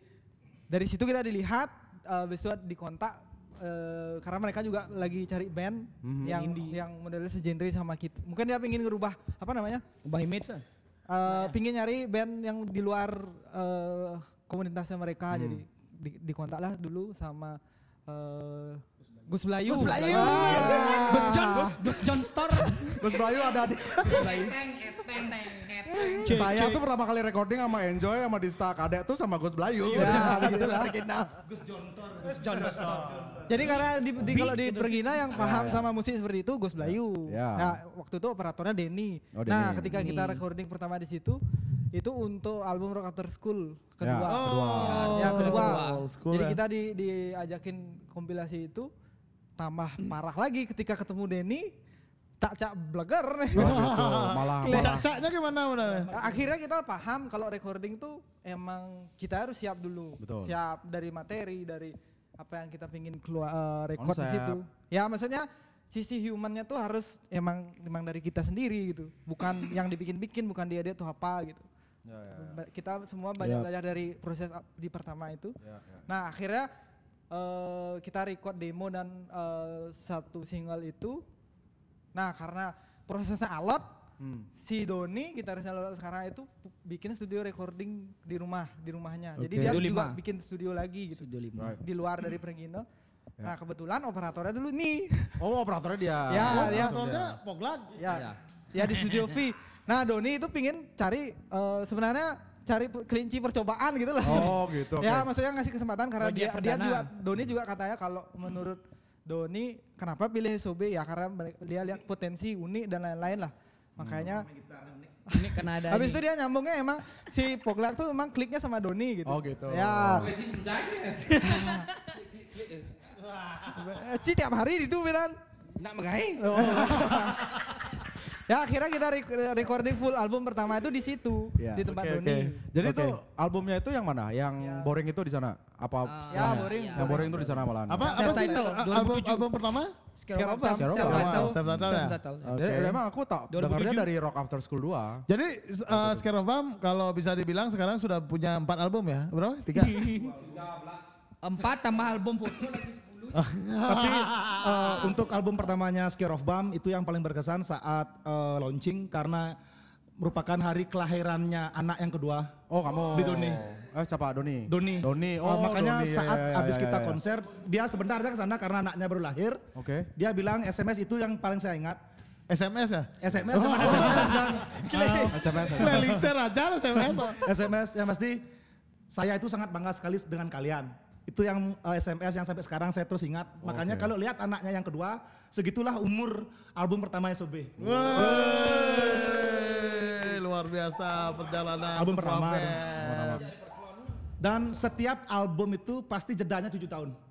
dari situ kita dilihat, eh, habis itu dikontak Uh, eh, karena mereka juga lagi cari band mhm. yang yang modelnya sejenis sama kita. Mungkin dia pengen ngerubah apa namanya? Ubah image uh, pingin nyari band yang di luar uh, komunitasnya mereka hmm. jadi di, kontak lah dulu sama uh, Gus Blayu. Gus Melayu. Iya. Gus John. Gus John Star. Gus Blayu ada di. Gus Saya tuh pertama kali recording sama Enjoy sama Dista Kadek tuh sama Gus Blayu. Iya, [LAUGHS] gitu lah. Gus John Star. Gus John Star. Jadi karena di, di kalau di gitu. Pergina yang iya, paham sama musik seperti itu Gus Blayu. Nah, waktu itu operatornya Denny. Oh, nah, ketika kita recording pertama di situ itu untuk album Rock After School kedua. Ya, kedua. Ya, kedua. Jadi ya. kita di diajakin kompilasi itu tambah hmm. parah lagi ketika ketemu Denny tak cak bleger Oh, [LAUGHS] gitu. malah, malah. caknya gimana benar? Nah, akhirnya kita paham kalau recording tuh emang kita harus siap dulu. Betul. Siap dari materi, dari apa yang kita pingin keluar uh, record di situ. Ya maksudnya sisi humannya tuh harus emang emang dari kita sendiri gitu. Bukan [LAUGHS] yang dibikin-bikin, bukan dia dia tuh apa gitu. Ya, ya, ya. Kita semua banyak ya. belajar dari proses di pertama itu. Ya, ya. Nah akhirnya uh, kita record demo dan uh, satu single itu nah karena prosesnya alot hmm. si Doni gitarisnya alot sekarang itu bikin studio recording di rumah di rumahnya okay. jadi dia studio juga lima. bikin studio lagi gitu studio lima. di luar dari Pergino Ya. Nah kebetulan operatornya dulu nih. [LAUGHS] Oh operatornya dia. ya, oh, dia. Operatornya Poglan. Ya, ya. ya di Studio V. [LAUGHS] Nah Doni itu pingin cari uh, sebenarnya cari kelinci percobaan gitu lah. Oh gitu. Okay. [LAUGHS] Ya maksudnya ngasih kesempatan karena oh, dia, dia, juga Doni juga katanya kalau menurut Doni kenapa pilih Sobe ya karena dia lihat potensi unik dan lain-lain lah. Makanya hmm. ini kena ada Habis itu dia nyambungnya emang si Poglak tuh emang kliknya sama Doni gitu. Oh gitu. Ya. Oh. [LAUGHS] Ci tiap hari itu beran. Nak megai. Oh. [LAUGHS] ya akhirnya kita recording full album pertama itu di situ yeah. di tempat okay, Doni. Okay. Jadi okay. itu albumnya itu yang mana? Yang yeah. boring itu di sana apa? Uh, ya boring. Yang boring itu di sana malah. Apa apa itu album, album pertama? Scare Jadi Emang aku tak dengarnya dari Rock After School 2. Jadi uh, kalau bisa dibilang sekarang sudah punya empat album ya? Berapa? Tiga. [LAUGHS] Empat tambah album full. [LAUGHS] Tapi uh, untuk album pertamanya Scare of Bam itu yang paling berkesan saat uh, launching karena merupakan hari kelahirannya anak yang kedua. Oh kamu. Di Doni. Eh siapa Doni? Doni. Doni. Oh, oh makanya Doni. Iya, saat ya, ya, habis ya, kita ya. konser dia sebenarnya ke sana karena anaknya baru lahir. Oke. Okay. Dia bilang SMS itu yang paling saya ingat. SMS ya? SMS oh. SMS dan SMS. Keliling aja SMS. SMS yang pasti saya itu sangat bangga sekali dengan kalian itu yang uh, eh, SMS yang sampai sekarang saya terus ingat. Okay. Makanya kalau lihat anaknya yang kedua, segitulah umur album pertama SOB. Wey, luar biasa perjalanan. Album pertama. Dan setiap album itu pasti jedanya 7 tahun. [LAUGHS]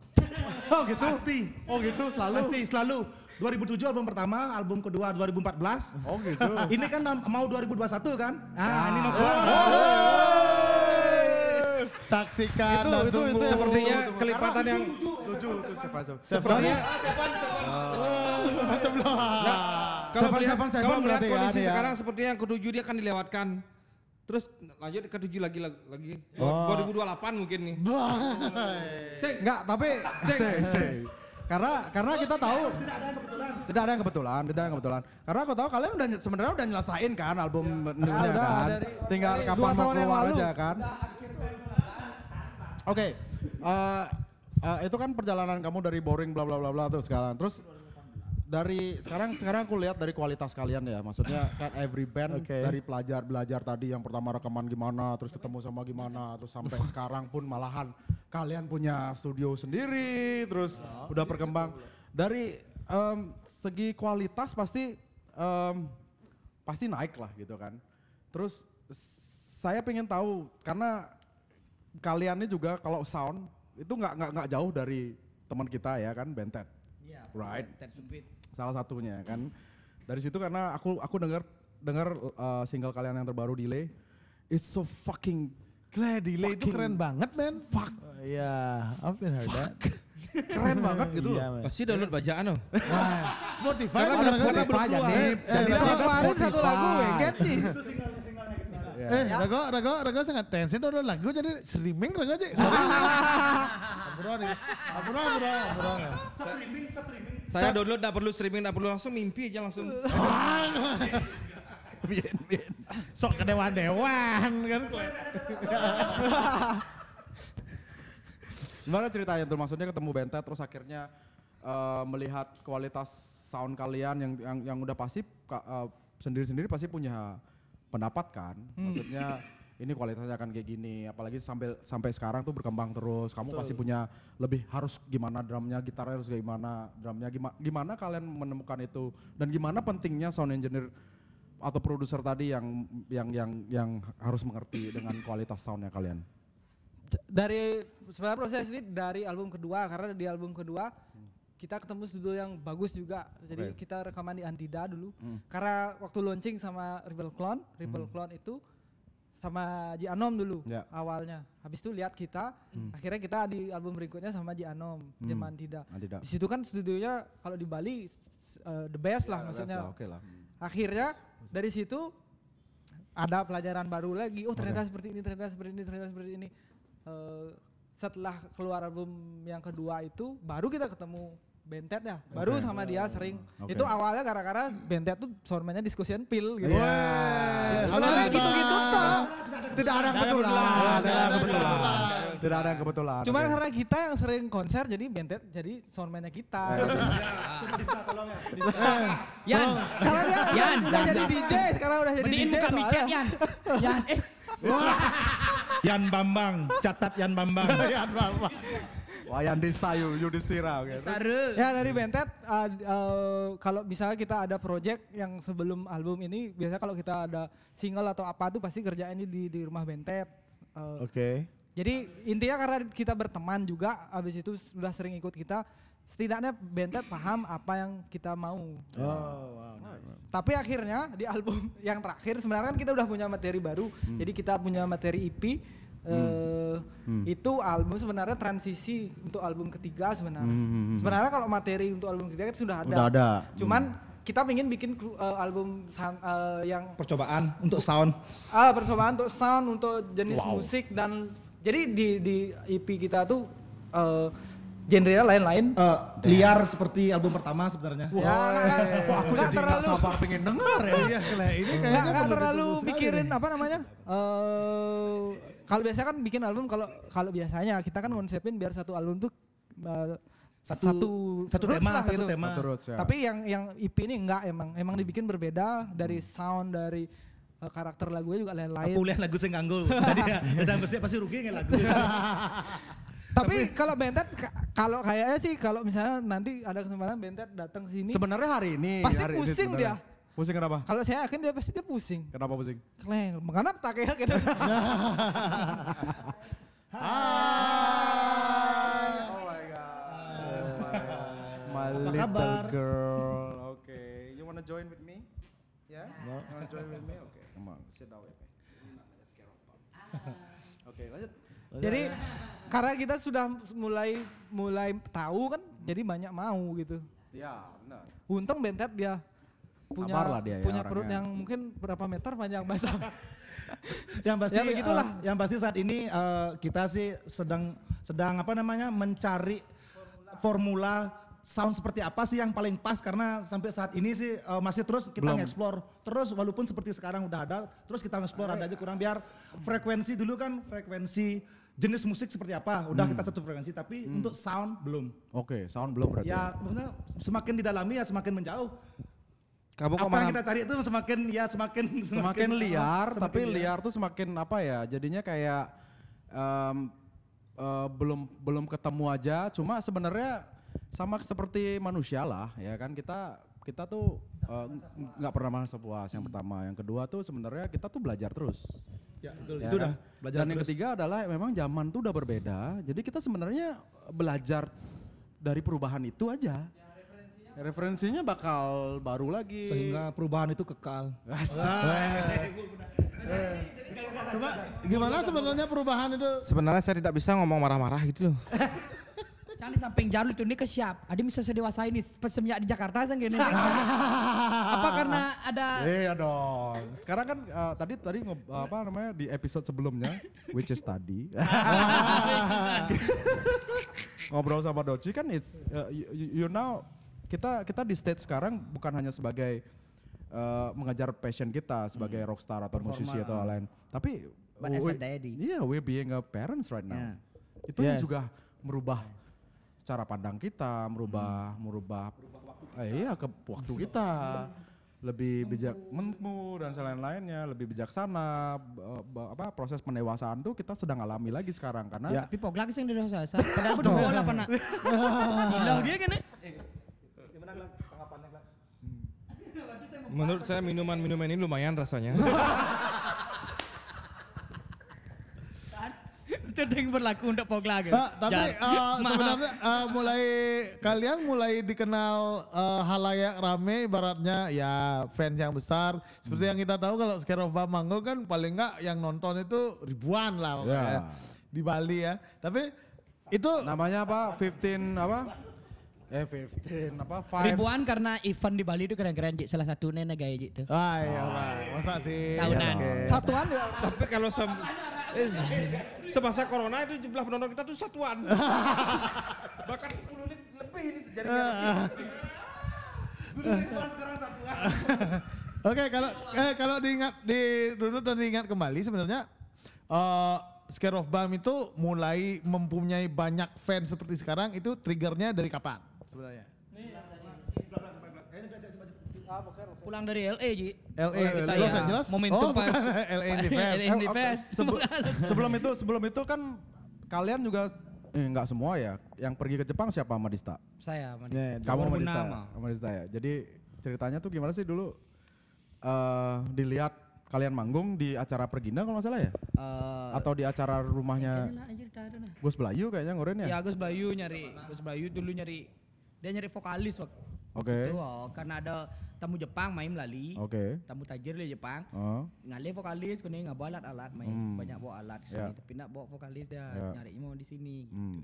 Oh gitu? Pasti. Oh gitu selalu? Pasti selalu. 2007 album pertama, album kedua 2014. Oh gitu. ini kan mau 2021 kan? Ah, ah. ini mau nah. keluar. Oh. Saksikan itu, itu, itu, sepertinya kelipatan yang tujuh itu siapa Sepertinya siapa lah. Kalau melihat, kalau melihat kondisi sekarang sepertinya yang ketujuh dia akan dilewatkan. Terus lanjut ke tujuh lagi lagi. Oh. 2028 mungkin nih. Enggak, tapi karena karena kita tahu tidak ada yang kebetulan. Tidak ada yang kebetulan, tidak ada yang kebetulan. Karena aku tahu kalian udah sebenarnya udah nyelesain kan album ya. Nah, kan. Dari, Tinggal kapan mau keluar aja kan okay. uh, eh, uh, eh, itu kan perjalanan kamu dari boring bla bla bla bla terus sekarang. Terus dari sekarang sekarang aku lihat dari kualitas kalian ya maksudnya kan every band okay. dari pelajar belajar tadi yang pertama rekaman gimana terus ketemu sama gimana terus sampai sekarang pun malahan kalian punya studio sendiri terus oh, udah berkembang dari um, segi kualitas pasti um, pasti naik lah gitu kan terus saya pengen tahu karena kalian ini juga kalau sound itu nggak nggak nggak jauh dari teman kita ya kan Bentet. Iya. Right. Bentet Salah satunya kan. Dari situ karena aku aku dengar dengar uh, eh, single kalian yang terbaru Delay. It's so fucking Gila Delay fucking, itu keren banget man, Fuck. Uh, oh, yeah, I've been heard fuck. that. keren banget gitu iya, loh. Yeah, Pasti download bacaan loh. Spotify. Karena kan? eh, eh, Spotify jadi. Jadi kemarin satu lagu, Get ya, Itu Eh, ya. Rago, Rago, Rago sangat tensin dulu lagu jadi streaming Rago aja. Abro Bro nih. Bro, bro, bro. Streaming, streaming. Saya download tidak perlu streaming, tidak perlu langsung mimpi aja langsung. Oh. [LAUGHS] Bien, bien. Sok kedewan dewan kan. Gimana ceritanya tuh? Maksudnya ketemu Bentet terus akhirnya eh, melihat kualitas sound kalian yang yang, udah pasti eh, sendiri-sendiri pasti punya pendapat kan. Hmm. Maksudnya ini kualitasnya akan kayak gini. Apalagi sampai sampai sekarang tuh berkembang terus. Kamu Betul. pasti punya lebih harus gimana drumnya, gitarnya harus gimana, drumnya gimana, gimana kalian menemukan itu dan gimana pentingnya sound engineer atau produser tadi yang yang yang yang harus mengerti dengan kualitas soundnya kalian. Dari sebenarnya proses ini dari album kedua karena di album kedua kita ketemu studio yang bagus juga. Jadi okay. kita rekaman di Antida dulu. Hmm. Karena waktu launching sama Rebel Clone, Rebel hmm. Clone itu sama Ji Anom dulu yeah. awalnya. Habis itu lihat kita, hmm. akhirnya kita di album berikutnya sama Ji Anom, hmm. Antida Antida. Di situ kan studionya kalau di Bali uh, the best yeah, lah ya, maksudnya. lah, okay lah. Hmm. Akhirnya dari situ ada pelajaran baru lagi. Oh ternyata okay. seperti ini, ternyata seperti ini, ternyata seperti ini. Uh, setelah keluar album yang kedua itu baru kita ketemu Bentet ya, baru bentet. sama dia sering. Okay. Itu awalnya gara-gara Bentet tuh soundmannya diskusian pil gitu. Yeah. yeah. Sebenarnya gitu-gitu tuh. Tidak ada kebetulan. Tidak ada kebetulan. Tidak ada kebetulan. Cuman okay. karena kita yang sering konser jadi bentet jadi soundman kita. Iya. Gitu. Iya. Ya. Eh. Yan, salah dia. Yan, udah jadi DJ, sekarang udah jadi DJ. Mending buka Yan. [LAUGHS] Yan, eh. Yan Bambang, catat Yan Bambang. [LAUGHS] Yan Bambang. Wayan Dista Yudhistira. Okay. ya dari Bentet, uh, uh, kalau misalnya kita ada project yang sebelum album ini, biasanya kalau kita ada single atau apa tuh pasti kerjaannya di di rumah Bentet. Uh, Oke. Okay. Jadi intinya karena kita berteman juga, habis itu sudah sering ikut kita, setidaknya Bentet paham apa yang kita mau. Oh, wow. Nice. Tapi akhirnya di album [LAUGHS] yang terakhir sebenarnya kan kita udah punya materi baru. Hmm. Jadi kita punya materi EP Uh, hmm. Itu album sebenarnya transisi untuk album ketiga sebenarnya. Hmm. hmm, hmm. Sebenarnya kalau materi untuk album ketiga itu kan sudah ada. Sudah ada. Cuman hmm. kita ingin bikin uh, album uh, yang percobaan untuk sound. Ah, uh, percobaan untuk sound, untuk jenis wow. musik dan jadi di di EP kita tuh uh, genre lain-lain. Uh, liar seperti album pertama sebenarnya. Wah, wow. ya, aku gak jadi terlalu, sabar pengen dengar ya. Iya, ini kayaknya gak, terlalu mikirin apa namanya. Uh, kalau biasanya kan bikin album kalau kalau biasanya kita kan konsepin biar satu album tuh uh, satu satu, satu tema lah, satu gitu. tema. Satu roots, ya. Tapi yang yang EP ini enggak emang emang dibikin berbeda dari hmm. sound dari karakter lagunya juga lain-lain. Aku lihat lagu sing nganggo. [LAUGHS] Tadi ya, dan pasti rugi nggak lagu. [LAUGHS] Tapi kalau Bentet kalau kayaknya sih kalau misalnya nanti ada kesempatan Bentet datang sini. Sebenarnya hari ini. Pasti hari pusing ini dia. Pusing kenapa? Kalau saya yakin dia pasti dia pusing. Kenapa pusing? keleng mengenap tak kayak gitu. [LAUGHS] Hai. Oh my god. Oh my god. My Apa little kabar? girl. Oke, okay. you wanna join with me? Ya. Yeah? No. You wanna join with me? Oke, okay. come on, sit down with me. Oke, ya, [LAUGHS] okay, lanjut. Jadi karena kita sudah mulai mulai tahu kan, jadi banyak mau gitu. Ya, benar. Untung Bentet dia punya dia ya punya perut yang mungkin berapa meter panjang basah. [LAUGHS] Ya, yang pasti ya, begitulah. Uh, yang pasti saat ini uh, kita sih sedang sedang apa namanya mencari formula, formula sound seperti apa sih yang paling pas karena sampai saat ini sih uh, masih terus kita ngeksplor terus walaupun seperti sekarang udah ada terus kita ngeksplor ada aja kurang biar frekuensi dulu kan frekuensi jenis musik seperti apa udah hmm. kita satu frekuensi tapi hmm. untuk sound belum oke okay, sound belum berarti ya, ya maksudnya semakin didalami ya semakin menjauh kamu apa yang kita cari itu semakin ya semakin [LAUGHS] semakin, semakin liar semakin tapi liar. liar tuh semakin apa ya jadinya kayak um, uh, belum belum ketemu aja cuma sebenarnya sama seperti manusia lah ya kan kita kita tuh Eh, nggak uh, pernah merasa puas yang hmm. pertama yang kedua tuh sebenarnya kita tuh belajar terus ya betul ya, itu kan? udah belajar dan terus. yang ketiga adalah memang zaman tuh udah berbeda jadi kita sebenarnya belajar dari perubahan itu aja referensinya, referensinya bakal baru lagi sehingga perubahan itu kekal Coba gimana sebenarnya perubahan itu? Sebenarnya saya tidak bisa ngomong marah-marah gitu loh. [LAUGHS] Cari samping jalur itu ini ke siap. Ada bisa sedewasa ini semenjak di Jakarta sang gini. [LAUGHS] apa karena ada Iya dong. Sekarang kan uh, tadi tadi nge, apa namanya di episode sebelumnya which is tadi. [LAUGHS] Ngobrol sama Doci kan it's uh, you, you know kita kita di stage sekarang bukan hanya sebagai uh, mengejar passion kita sebagai hmm. rockstar atau Performa. musisi atau lain. Tapi But we, as a Yeah, iya, we're being a parents right now. Yeah. Itu yes. juga merubah cara pandang kita, merubah hmm. merubah, merubah waktu kita. Eh, iya ke waktu iya. kita. lebih bijak menmu dan selain lainnya lebih bijaksana apa proses penewasaan tuh kita sedang alami lagi sekarang karena ya. tapi poglak sing dewasa [LAUGHS] padahal udah bola pernah gila dia kan gimana lah tanggapannya menurut saya minuman-minuman ini lumayan rasanya [LAUGHS] itu yang berlaku untuk gitu. Nah, tapi uh, sebenarnya uh, mulai kalian mulai dikenal uh, eh, halayak rame baratnya ya fans yang besar. Seperti hmm. yang kita tahu kalau Scare of Bamanggo kan paling enggak yang nonton itu ribuan lah yeah. ya, di Bali ya. Tapi itu namanya apa? 15 apa? Eh 15 apa five. Ribuan karena event di Bali itu keren-keren Jik. Salah satunya negara Jik tuh. Gitu. Ah iya lah. Masa sih? Tahunan. Satuan ya. Tapi kalau Semasa corona itu jumlah penonton kita tuh satuan. [LAUGHS] Bahkan 10 menit lebih ini jadi ah, ah. [LAUGHS] Oke, kalau eh, kalau diingat di dulu dan diingat kembali sebenarnya uh, Scare of Bam itu mulai mempunyai banyak fans seperti sekarang itu triggernya dari kapan sebenarnya? Pulang dari LA, Ji. LA, oh, kita LA. Los Angeles? Momentum oh, pas. LA [LAUGHS] in the LA eh, Sebelum, [LAUGHS] sebelum itu, sebelum itu kan kalian juga eh, semua ya. Yang pergi ke Jepang siapa Madista? Saya iya, Madista. Yeah, kamu Madista. Ya, Madista ya. Jadi ceritanya tuh gimana sih dulu uh, dilihat kalian manggung di acara Pergina kalau nggak salah ya? Uh, Atau di acara rumahnya Gus Belayu kayaknya ngoren ya? Iya Gus Belayu nyari, Gus Belayu dulu nyari, dia nyari vokalis waktu Oke. Gitu, okay. Oh, karena ada tamu Jepang main lali. Oke. Okay. Tamu tajir dari Jepang. Uh. Oh. Ngalih vokalis kene nggak alat-alat main hmm. banyak bawa alat kesini, ya. yeah. tapi nak bawa vokalis dia yeah. nyari mau di sini Hmm.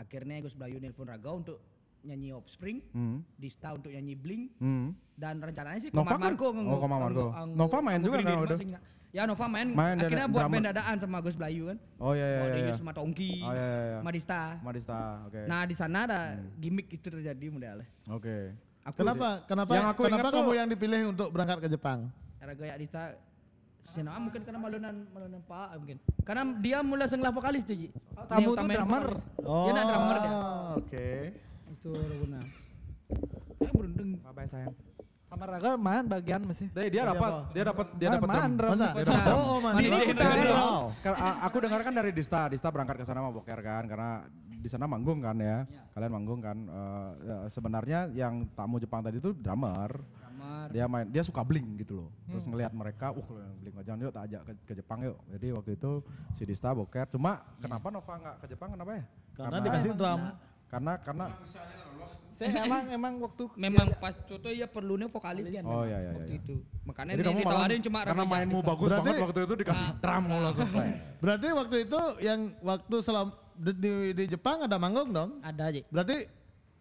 Akhirnya Gus Blayu nelfon Raga untuk nyanyi Offspring, hmm. Dista untuk nyanyi Bling, hmm. dan rencananya sih Nova kan? Marco kan? Oh, Marco. Nova main juga kan udah. Ya Nova main, main akhirnya buat band dadaan sama Gus Blayu kan. Oh iya iya. Mau iya, iya. sama Tongki, oh, iya, iya. iya. Madista. Madista, oke. Okay. Nah di sana ada hmm. gimmick itu terjadi modelnya. Oke. Okay. Aku kenapa udah. kenapa yang aku kenapa kamu tuh, yang dipilih untuk berangkat ke Jepang? Karena gaya Adita Sena mungkin karena malunan malunan Pak mungkin. Karena dia mulai senglah vokalis tuh, Ji. Oh, tamu tuh drummer. Oh, dia drummer dia. Oh, oke. Okay. Itu guna. Ya berunding. sayang. Kamar raga main bagian masih. Dia dia dapat dia dapat dia dapat man drum. Dia Oh, oh man. aku dengarkan dari Dista, Dista berangkat ke sana mau boker kan karena di sana manggung kan ya. ya. Kalian manggung kan. Uh, sebenarnya yang tamu Jepang tadi itu drummer. drummer. Dia main dia suka bling gitu loh. Terus hmm. ngelihat mereka, uh bling bling aja yuk tak ajak ke, ke Jepang yuk. Jadi waktu itu si Dista boker. Cuma iya. kenapa Nova nggak ke Jepang kenapa ya? Karena, karena dikasih drum. Karena karena saya eh, emang emang waktu [LAUGHS] memang ya, pas itu ya perlunya vokalis kan. Oh iya iya waktu iya. itu. Makanya Jadi kamu ditawarin cuma karena mainmu bagus berarti, banget waktu itu dikasih nah, drum nah, langsung Berarti waktu itu yang waktu selam di, di, di Jepang ada manggung dong? Ada aja. Berarti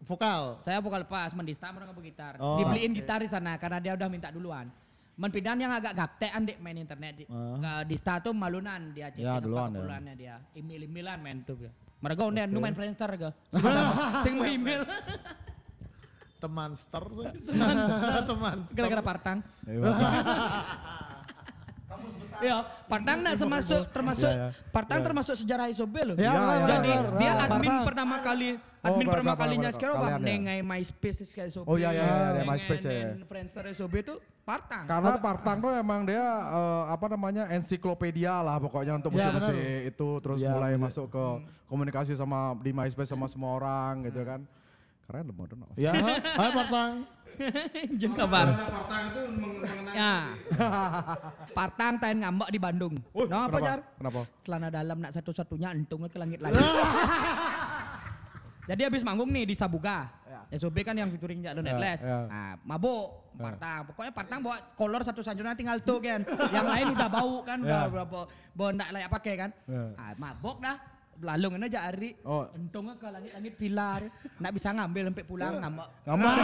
vokal. Saya vokal pas mendista mereka bergitar. Oh, Dibeliin okay. gitar di sana karena dia udah minta duluan. Menpidan yang agak gaptean dek main internet ah. di, uh. ke tuh malunan dia Cik, ya, duluan ya. dia. Email-emailan main tuh. Mereka udah okay. main Friendster ke. [LAUGHS] Sing mau email. Temanster sih. Temanster. [LAUGHS] Temanster. Gara-gara partang. Iya, [LAUGHS] Iya, Partang nak termasuk termasuk ya, ya. Partang ya. termasuk sejarah Isobe loh. Ya, ya, jadi ya, dia admin Partang. pertama kali admin oh, pertama kalinya sekarang Pak nengai MySpace sekali Isobe. Oh iya iya ya MySpace ya. ya. Friendster Isobe itu Partang. Karena Partang tuh emang dia eh, apa namanya ensiklopedia lah pokoknya untuk iya, musik-musik itu terus iya, mulai masuk ke hmm. komunikasi sama di MySpace sama semua orang gitu kan. Keren loh modern. Ya, [LAUGHS] hai Partang. [LAUGHS] Jeung kabar. Partang itu mengenai. Ya. [LAUGHS] Partang tain ngambek di Bandung. Uh, nah, no, kenapa? jar? Kenapa? Celana dalam nak satu-satunya entungnya ke langit lagi. [LAUGHS] Jadi habis manggung nih di Sabuga. Ya. SOB kan yang featuring Jack Donetles. Ya, ya. Nah, mabuk ya. Partang. Pokoknya Partang bawa kolor satu sanjurnya tinggal tuh kan. yang lain udah bau kan, ya. Bawa, bawa, bawa bawa, bawa, bawa, bawa, bawa, bawa, bawa, dah belalung aja hari. Oh. Entongnya ke langit-langit pilar. Nak bisa ngambil sampai pulang eh, ngamuk, Ngamak.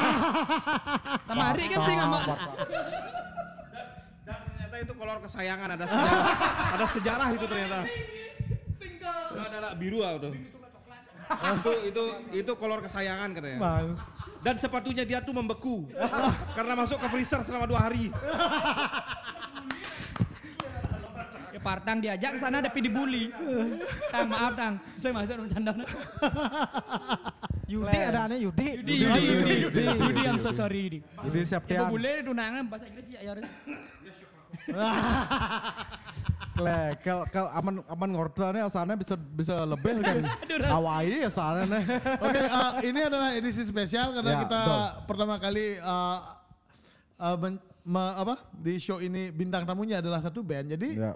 [LAUGHS] Sama hari kan sih ngamuk, Dan ternyata itu kolor kesayangan ada sejarah. ada sejarah itu ternyata. Tinggal. Ada ada biru ah, Itu oh, itu itu itu kolor kesayangan katanya. Bang. Dan sepatunya dia tuh membeku [LAUGHS] karena masuk ke freezer selama dua hari. [LAUGHS] partang Tang diajak ke sana tapi dibully. Tang [LAUGHS] eh, maaf Tang, saya masih masuk bercanda. [LAUGHS] Yudi ada aneh Yudi. Yudi, Yudi, Yudi, Yudi, Yudi, I'm so sorry Yudi. Yudi siap dia. Ibu bule tunangan bahasa Inggris ya, ya harus. [LAUGHS] Klek, kalau kalau aman aman ngortelnya asalnya bisa bisa lebih kan. Hawaii ya, asalnya nih. Oke, eh, ini adalah edisi spesial karena ya, kita betul. pertama kali uh, uh, men, me, apa di show ini bintang tamunya adalah satu band. Jadi ya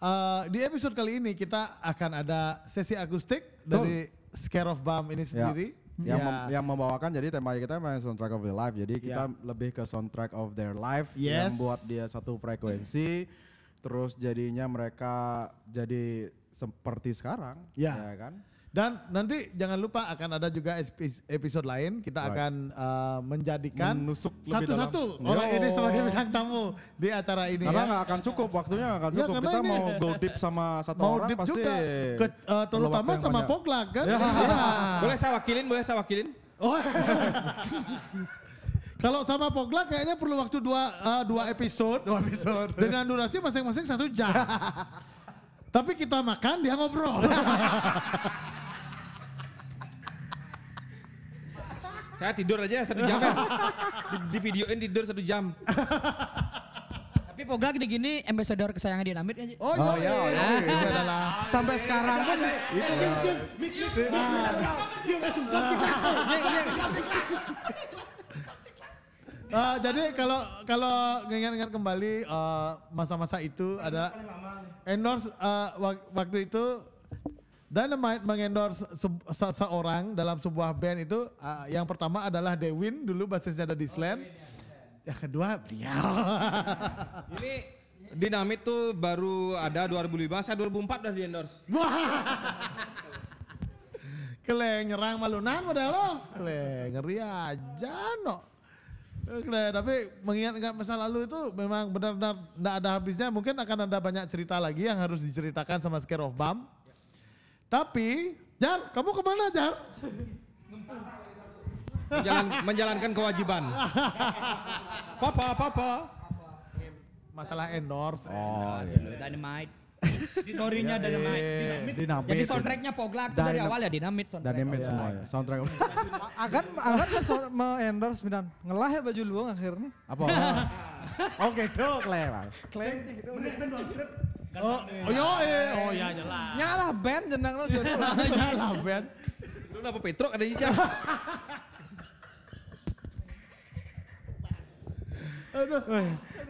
Uh, di episode kali ini kita akan ada sesi akustik dari Scare of Bam ini ya. sendiri. Ya. Yang, yeah. mem yang membawakan jadi tema kita memang soundtrack of their life. Jadi yeah. kita lebih ke soundtrack of their life yes. yang buat dia satu frekuensi. Terus jadinya mereka jadi seperti sekarang, yeah. ya kan? Dan nanti jangan lupa akan ada juga episode lain kita right. akan uh, menjadikan satu-satu orang ini sebagai bintang tamu di acara ini. Karena ya. nggak ya. akan cukup waktunya nggak akan ya, cukup. Ya, kita ini, mau go deep sama satu mau orang deep pasti. Juga. Ke, uh, terutama sama banyak. Poklak kan. Ya. [LAUGHS] ya. boleh saya wakilin, boleh saya wakilin. Oh. [LAUGHS] Kalau sama Pogla kayaknya perlu waktu dua, uh, dua episode. Dua episode. Dengan durasi masing-masing satu jam. [LAUGHS] Tapi kita makan, dia ngobrol. Saya tidur aja satu jam kan. Di, di videoin tidur satu jam. Tapi Pogla gini gini ambassador kesayangan Dinamit aja. Oh, oh iya, iya, iya, ah. adalah sampai sekarang pun Uh, jadi kalau kalau ngingat-ngingat kembali masa-masa uh, itu ada endorse uh, waktu itu Dynamite mengendorse seseorang dalam sebuah band itu uh, yang pertama adalah Dewin dulu basisnya ada di Slam. Oh, iya, iya, iya, yang kedua beliau. [LAUGHS] Ini Dinamit tuh baru ada 2005, saya 2004 udah di endorse. Wah. Keleng nyerang malunan udah oh. lo. Keleng ngeri aja no. Eh, Keleng, tapi mengingat-ingat masa lalu itu memang benar-benar tidak ada habisnya. Mungkin akan ada banyak cerita lagi yang harus diceritakan sama Scare of Bump tapi, Jar, kamu kemana Jar? Menjalan, menjalankan kewajiban. papa, papa. Masalah endorse. Oh, oh iya, iya, iya. Dynamite. [LAUGHS] Story-nya iya, Dynamite. Dynamite. Dynamite. Jadi gitu. soundtracknya Poglak Dynam- dari awal ya Dynamite soundtrack. Dynamite oh, semua ya. Soundtrack. akan akan me-endorse Minan. Ngelah ya baju luang akhirnya. Apa? Oke, dok, Clay. Clay. Menit-menit Kan oh, oh yo, oh ya jelas. Nyala band jenang lo Nyalah [LAUGHS] Nyala band. Lu napa Petruk ada Ica? [LAUGHS] Aduh.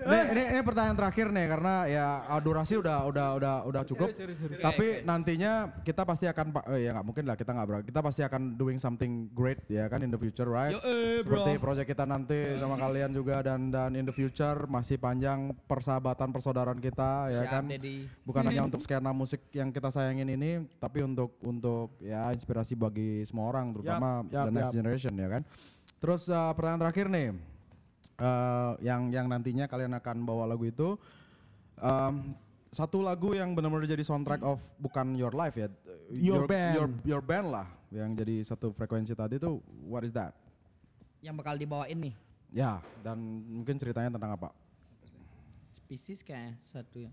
Nih, ini, ini pertanyaan terakhir nih karena ya durasi udah udah udah udah cukup. Tapi nantinya kita pasti akan eh, ya nggak mungkin lah kita nggak berarti Kita pasti akan doing something great ya kan in the future right? Yo, eh, bro. Seperti proyek kita nanti sama eh. kalian juga dan dan in the future masih panjang persahabatan persaudaraan kita ya Siap, kan. Daddy. Bukan hanya [LAUGHS] untuk skena musik yang kita sayangin ini tapi untuk untuk ya inspirasi bagi semua orang terutama yep, the next yep. generation ya kan. Terus uh, pertanyaan terakhir nih uh, yang yang nantinya kalian akan bawa lagu itu um, satu lagu yang benar-benar jadi soundtrack of bukan your life ya your, your band your, your band lah yang jadi satu frekuensi tadi itu what is that yang bakal dibawain nih ya dan mungkin ceritanya tentang apa Pisces kayak satu ya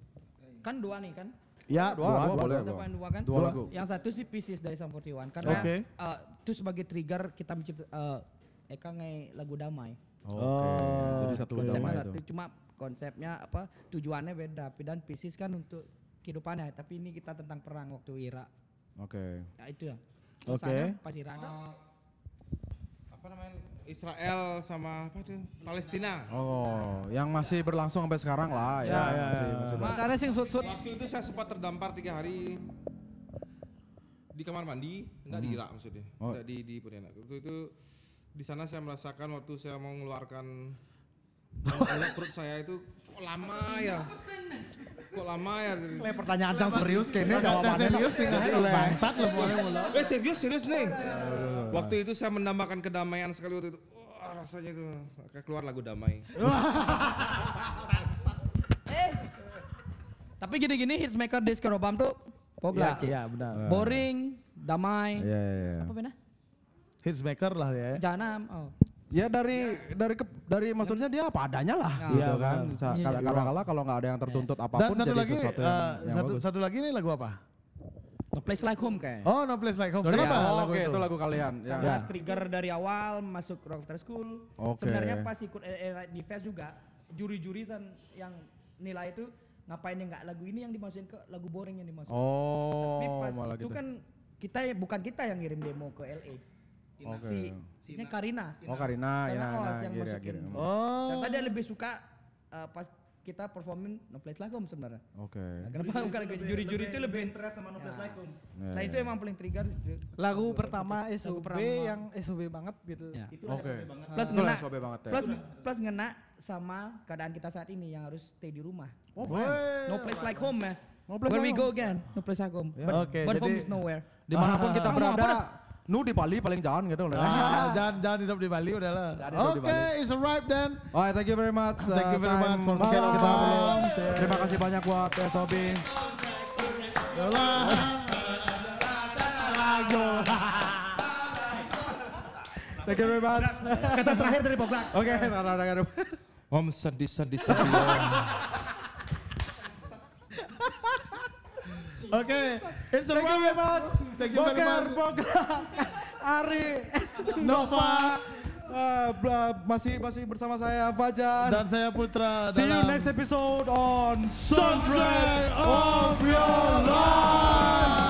kan dua nih kan Ya, kan dua, dua, dua, dua boleh. Dua, dua, dua, kan? dua dua. Yang satu sih Pisces dari Sam 41 karena okay. uh, eh, itu sebagai trigger kita mencipta uh, Eka nge lagu damai. Oh, okay. satu konsepnya itu. Satu, cuma konsepnya apa tujuannya beda. Dan Pisces kan untuk kehidupannya, tapi ini kita tentang perang waktu Irak. Oke. Okay. Ya, nah, itu ya. Oke. Okay. Pas Irak kan? eh, apa namanya Israel sama apa itu Palestina. Oh, yang masih berlangsung sampai sekarang lah ya. Ya, ya, masih, ya. Masih, masih sing sut-sut. Waktu itu saya sempat terdampar tiga hari di kamar mandi, enggak hmm. di Irak maksudnya. Oh. di di Pontianak. Waktu itu, itu di sana saya merasakan waktu saya mau mengeluarkan [LAUGHS] alat perut saya itu kok lama ya kok lama ya le pertanyaan cang serius kayaknya jawabannya serius nih iya. bangsat lo eh serius serius nih waktu itu saya menambahkan kedamaian sekali waktu itu oh, rasanya itu kayak keluar lagu damai [LAUGHS] eh tapi gini-gini hitsmaker disco robam tuh Pogla. Iya, ya, benar. Boring, damai. iya, iya. iya. Apa benar? Hitsmaker lah ya. Janam. Oh. Ya dari ya. dari ke, dari maksudnya dia apa adanya lah nah, gitu ya, kan. Kadang-kadang iya, kalau nggak ada yang tertuntut ya. apapun Dan satu jadi lagi, sesuatu yang, uh, yang satu, bagus. Satu lagi ini lagu apa? No Place Like Home kayak. Oh, No Place Like Home. Kenapa? Ya, oh, Oke, okay, itu? itu lagu kalian. Ya. ya. trigger dari awal masuk rock Rockstar School. Okay. Sebenarnya pas ikut eh, eh, di Fest juga juri-juri dan yang nilai itu ngapain yang nggak lagu ini yang dimasukin ke lagu boring yang dimasukin. Oh, Tapi pas malah itu gitu. kan kita ya, bukan kita yang ngirim demo ke LA. Ina. Okay. Si, si Ina. Karina. Ina. Oh Karina, Karena Ina, Ina, iya, yang Gira, masukin. Gira. Oh. Ternyata dia lebih suka uh, pas kita performin No Place Like Home sebenarnya. Oke. Okay. Nah, kenapa juri-juri itu lebih interest sama ya. No Place Like Home. Iya, nah, iya, itu emang paling trigger. Lagu pertama SOB yang SOB banget gitu. Ya. Itu okay. banget. Plus ngena, SOB banget ya. Plus, plus ngena sama keadaan kita saat ini yang harus stay di rumah. Oh, no Place Like Home ya. No place Where we go again, no place like home. Yeah. Ya. But, okay, but jadi, home is nowhere. Dimanapun ah. kita berada, Nu di Bali paling jangan gitu udah. Ah, jangan jangan hidup di Bali udah lah. Oke, okay, it's a wrap then. Alright, thank you very much. Uh, thank you uh, very much for kita belum. Terima kasih banyak buat SOB. Thank you very much. Kata terakhir dari Poglak. Oke, okay, Om sedih sedih sedih. Okay, it's a Thank you very much. Thank you very much. [LAUGHS] Ari, [LAUGHS] Nova. Uh, masih masih bersama saya Fajar dan saya Putra. See you next episode on Soundtrack of Your Life.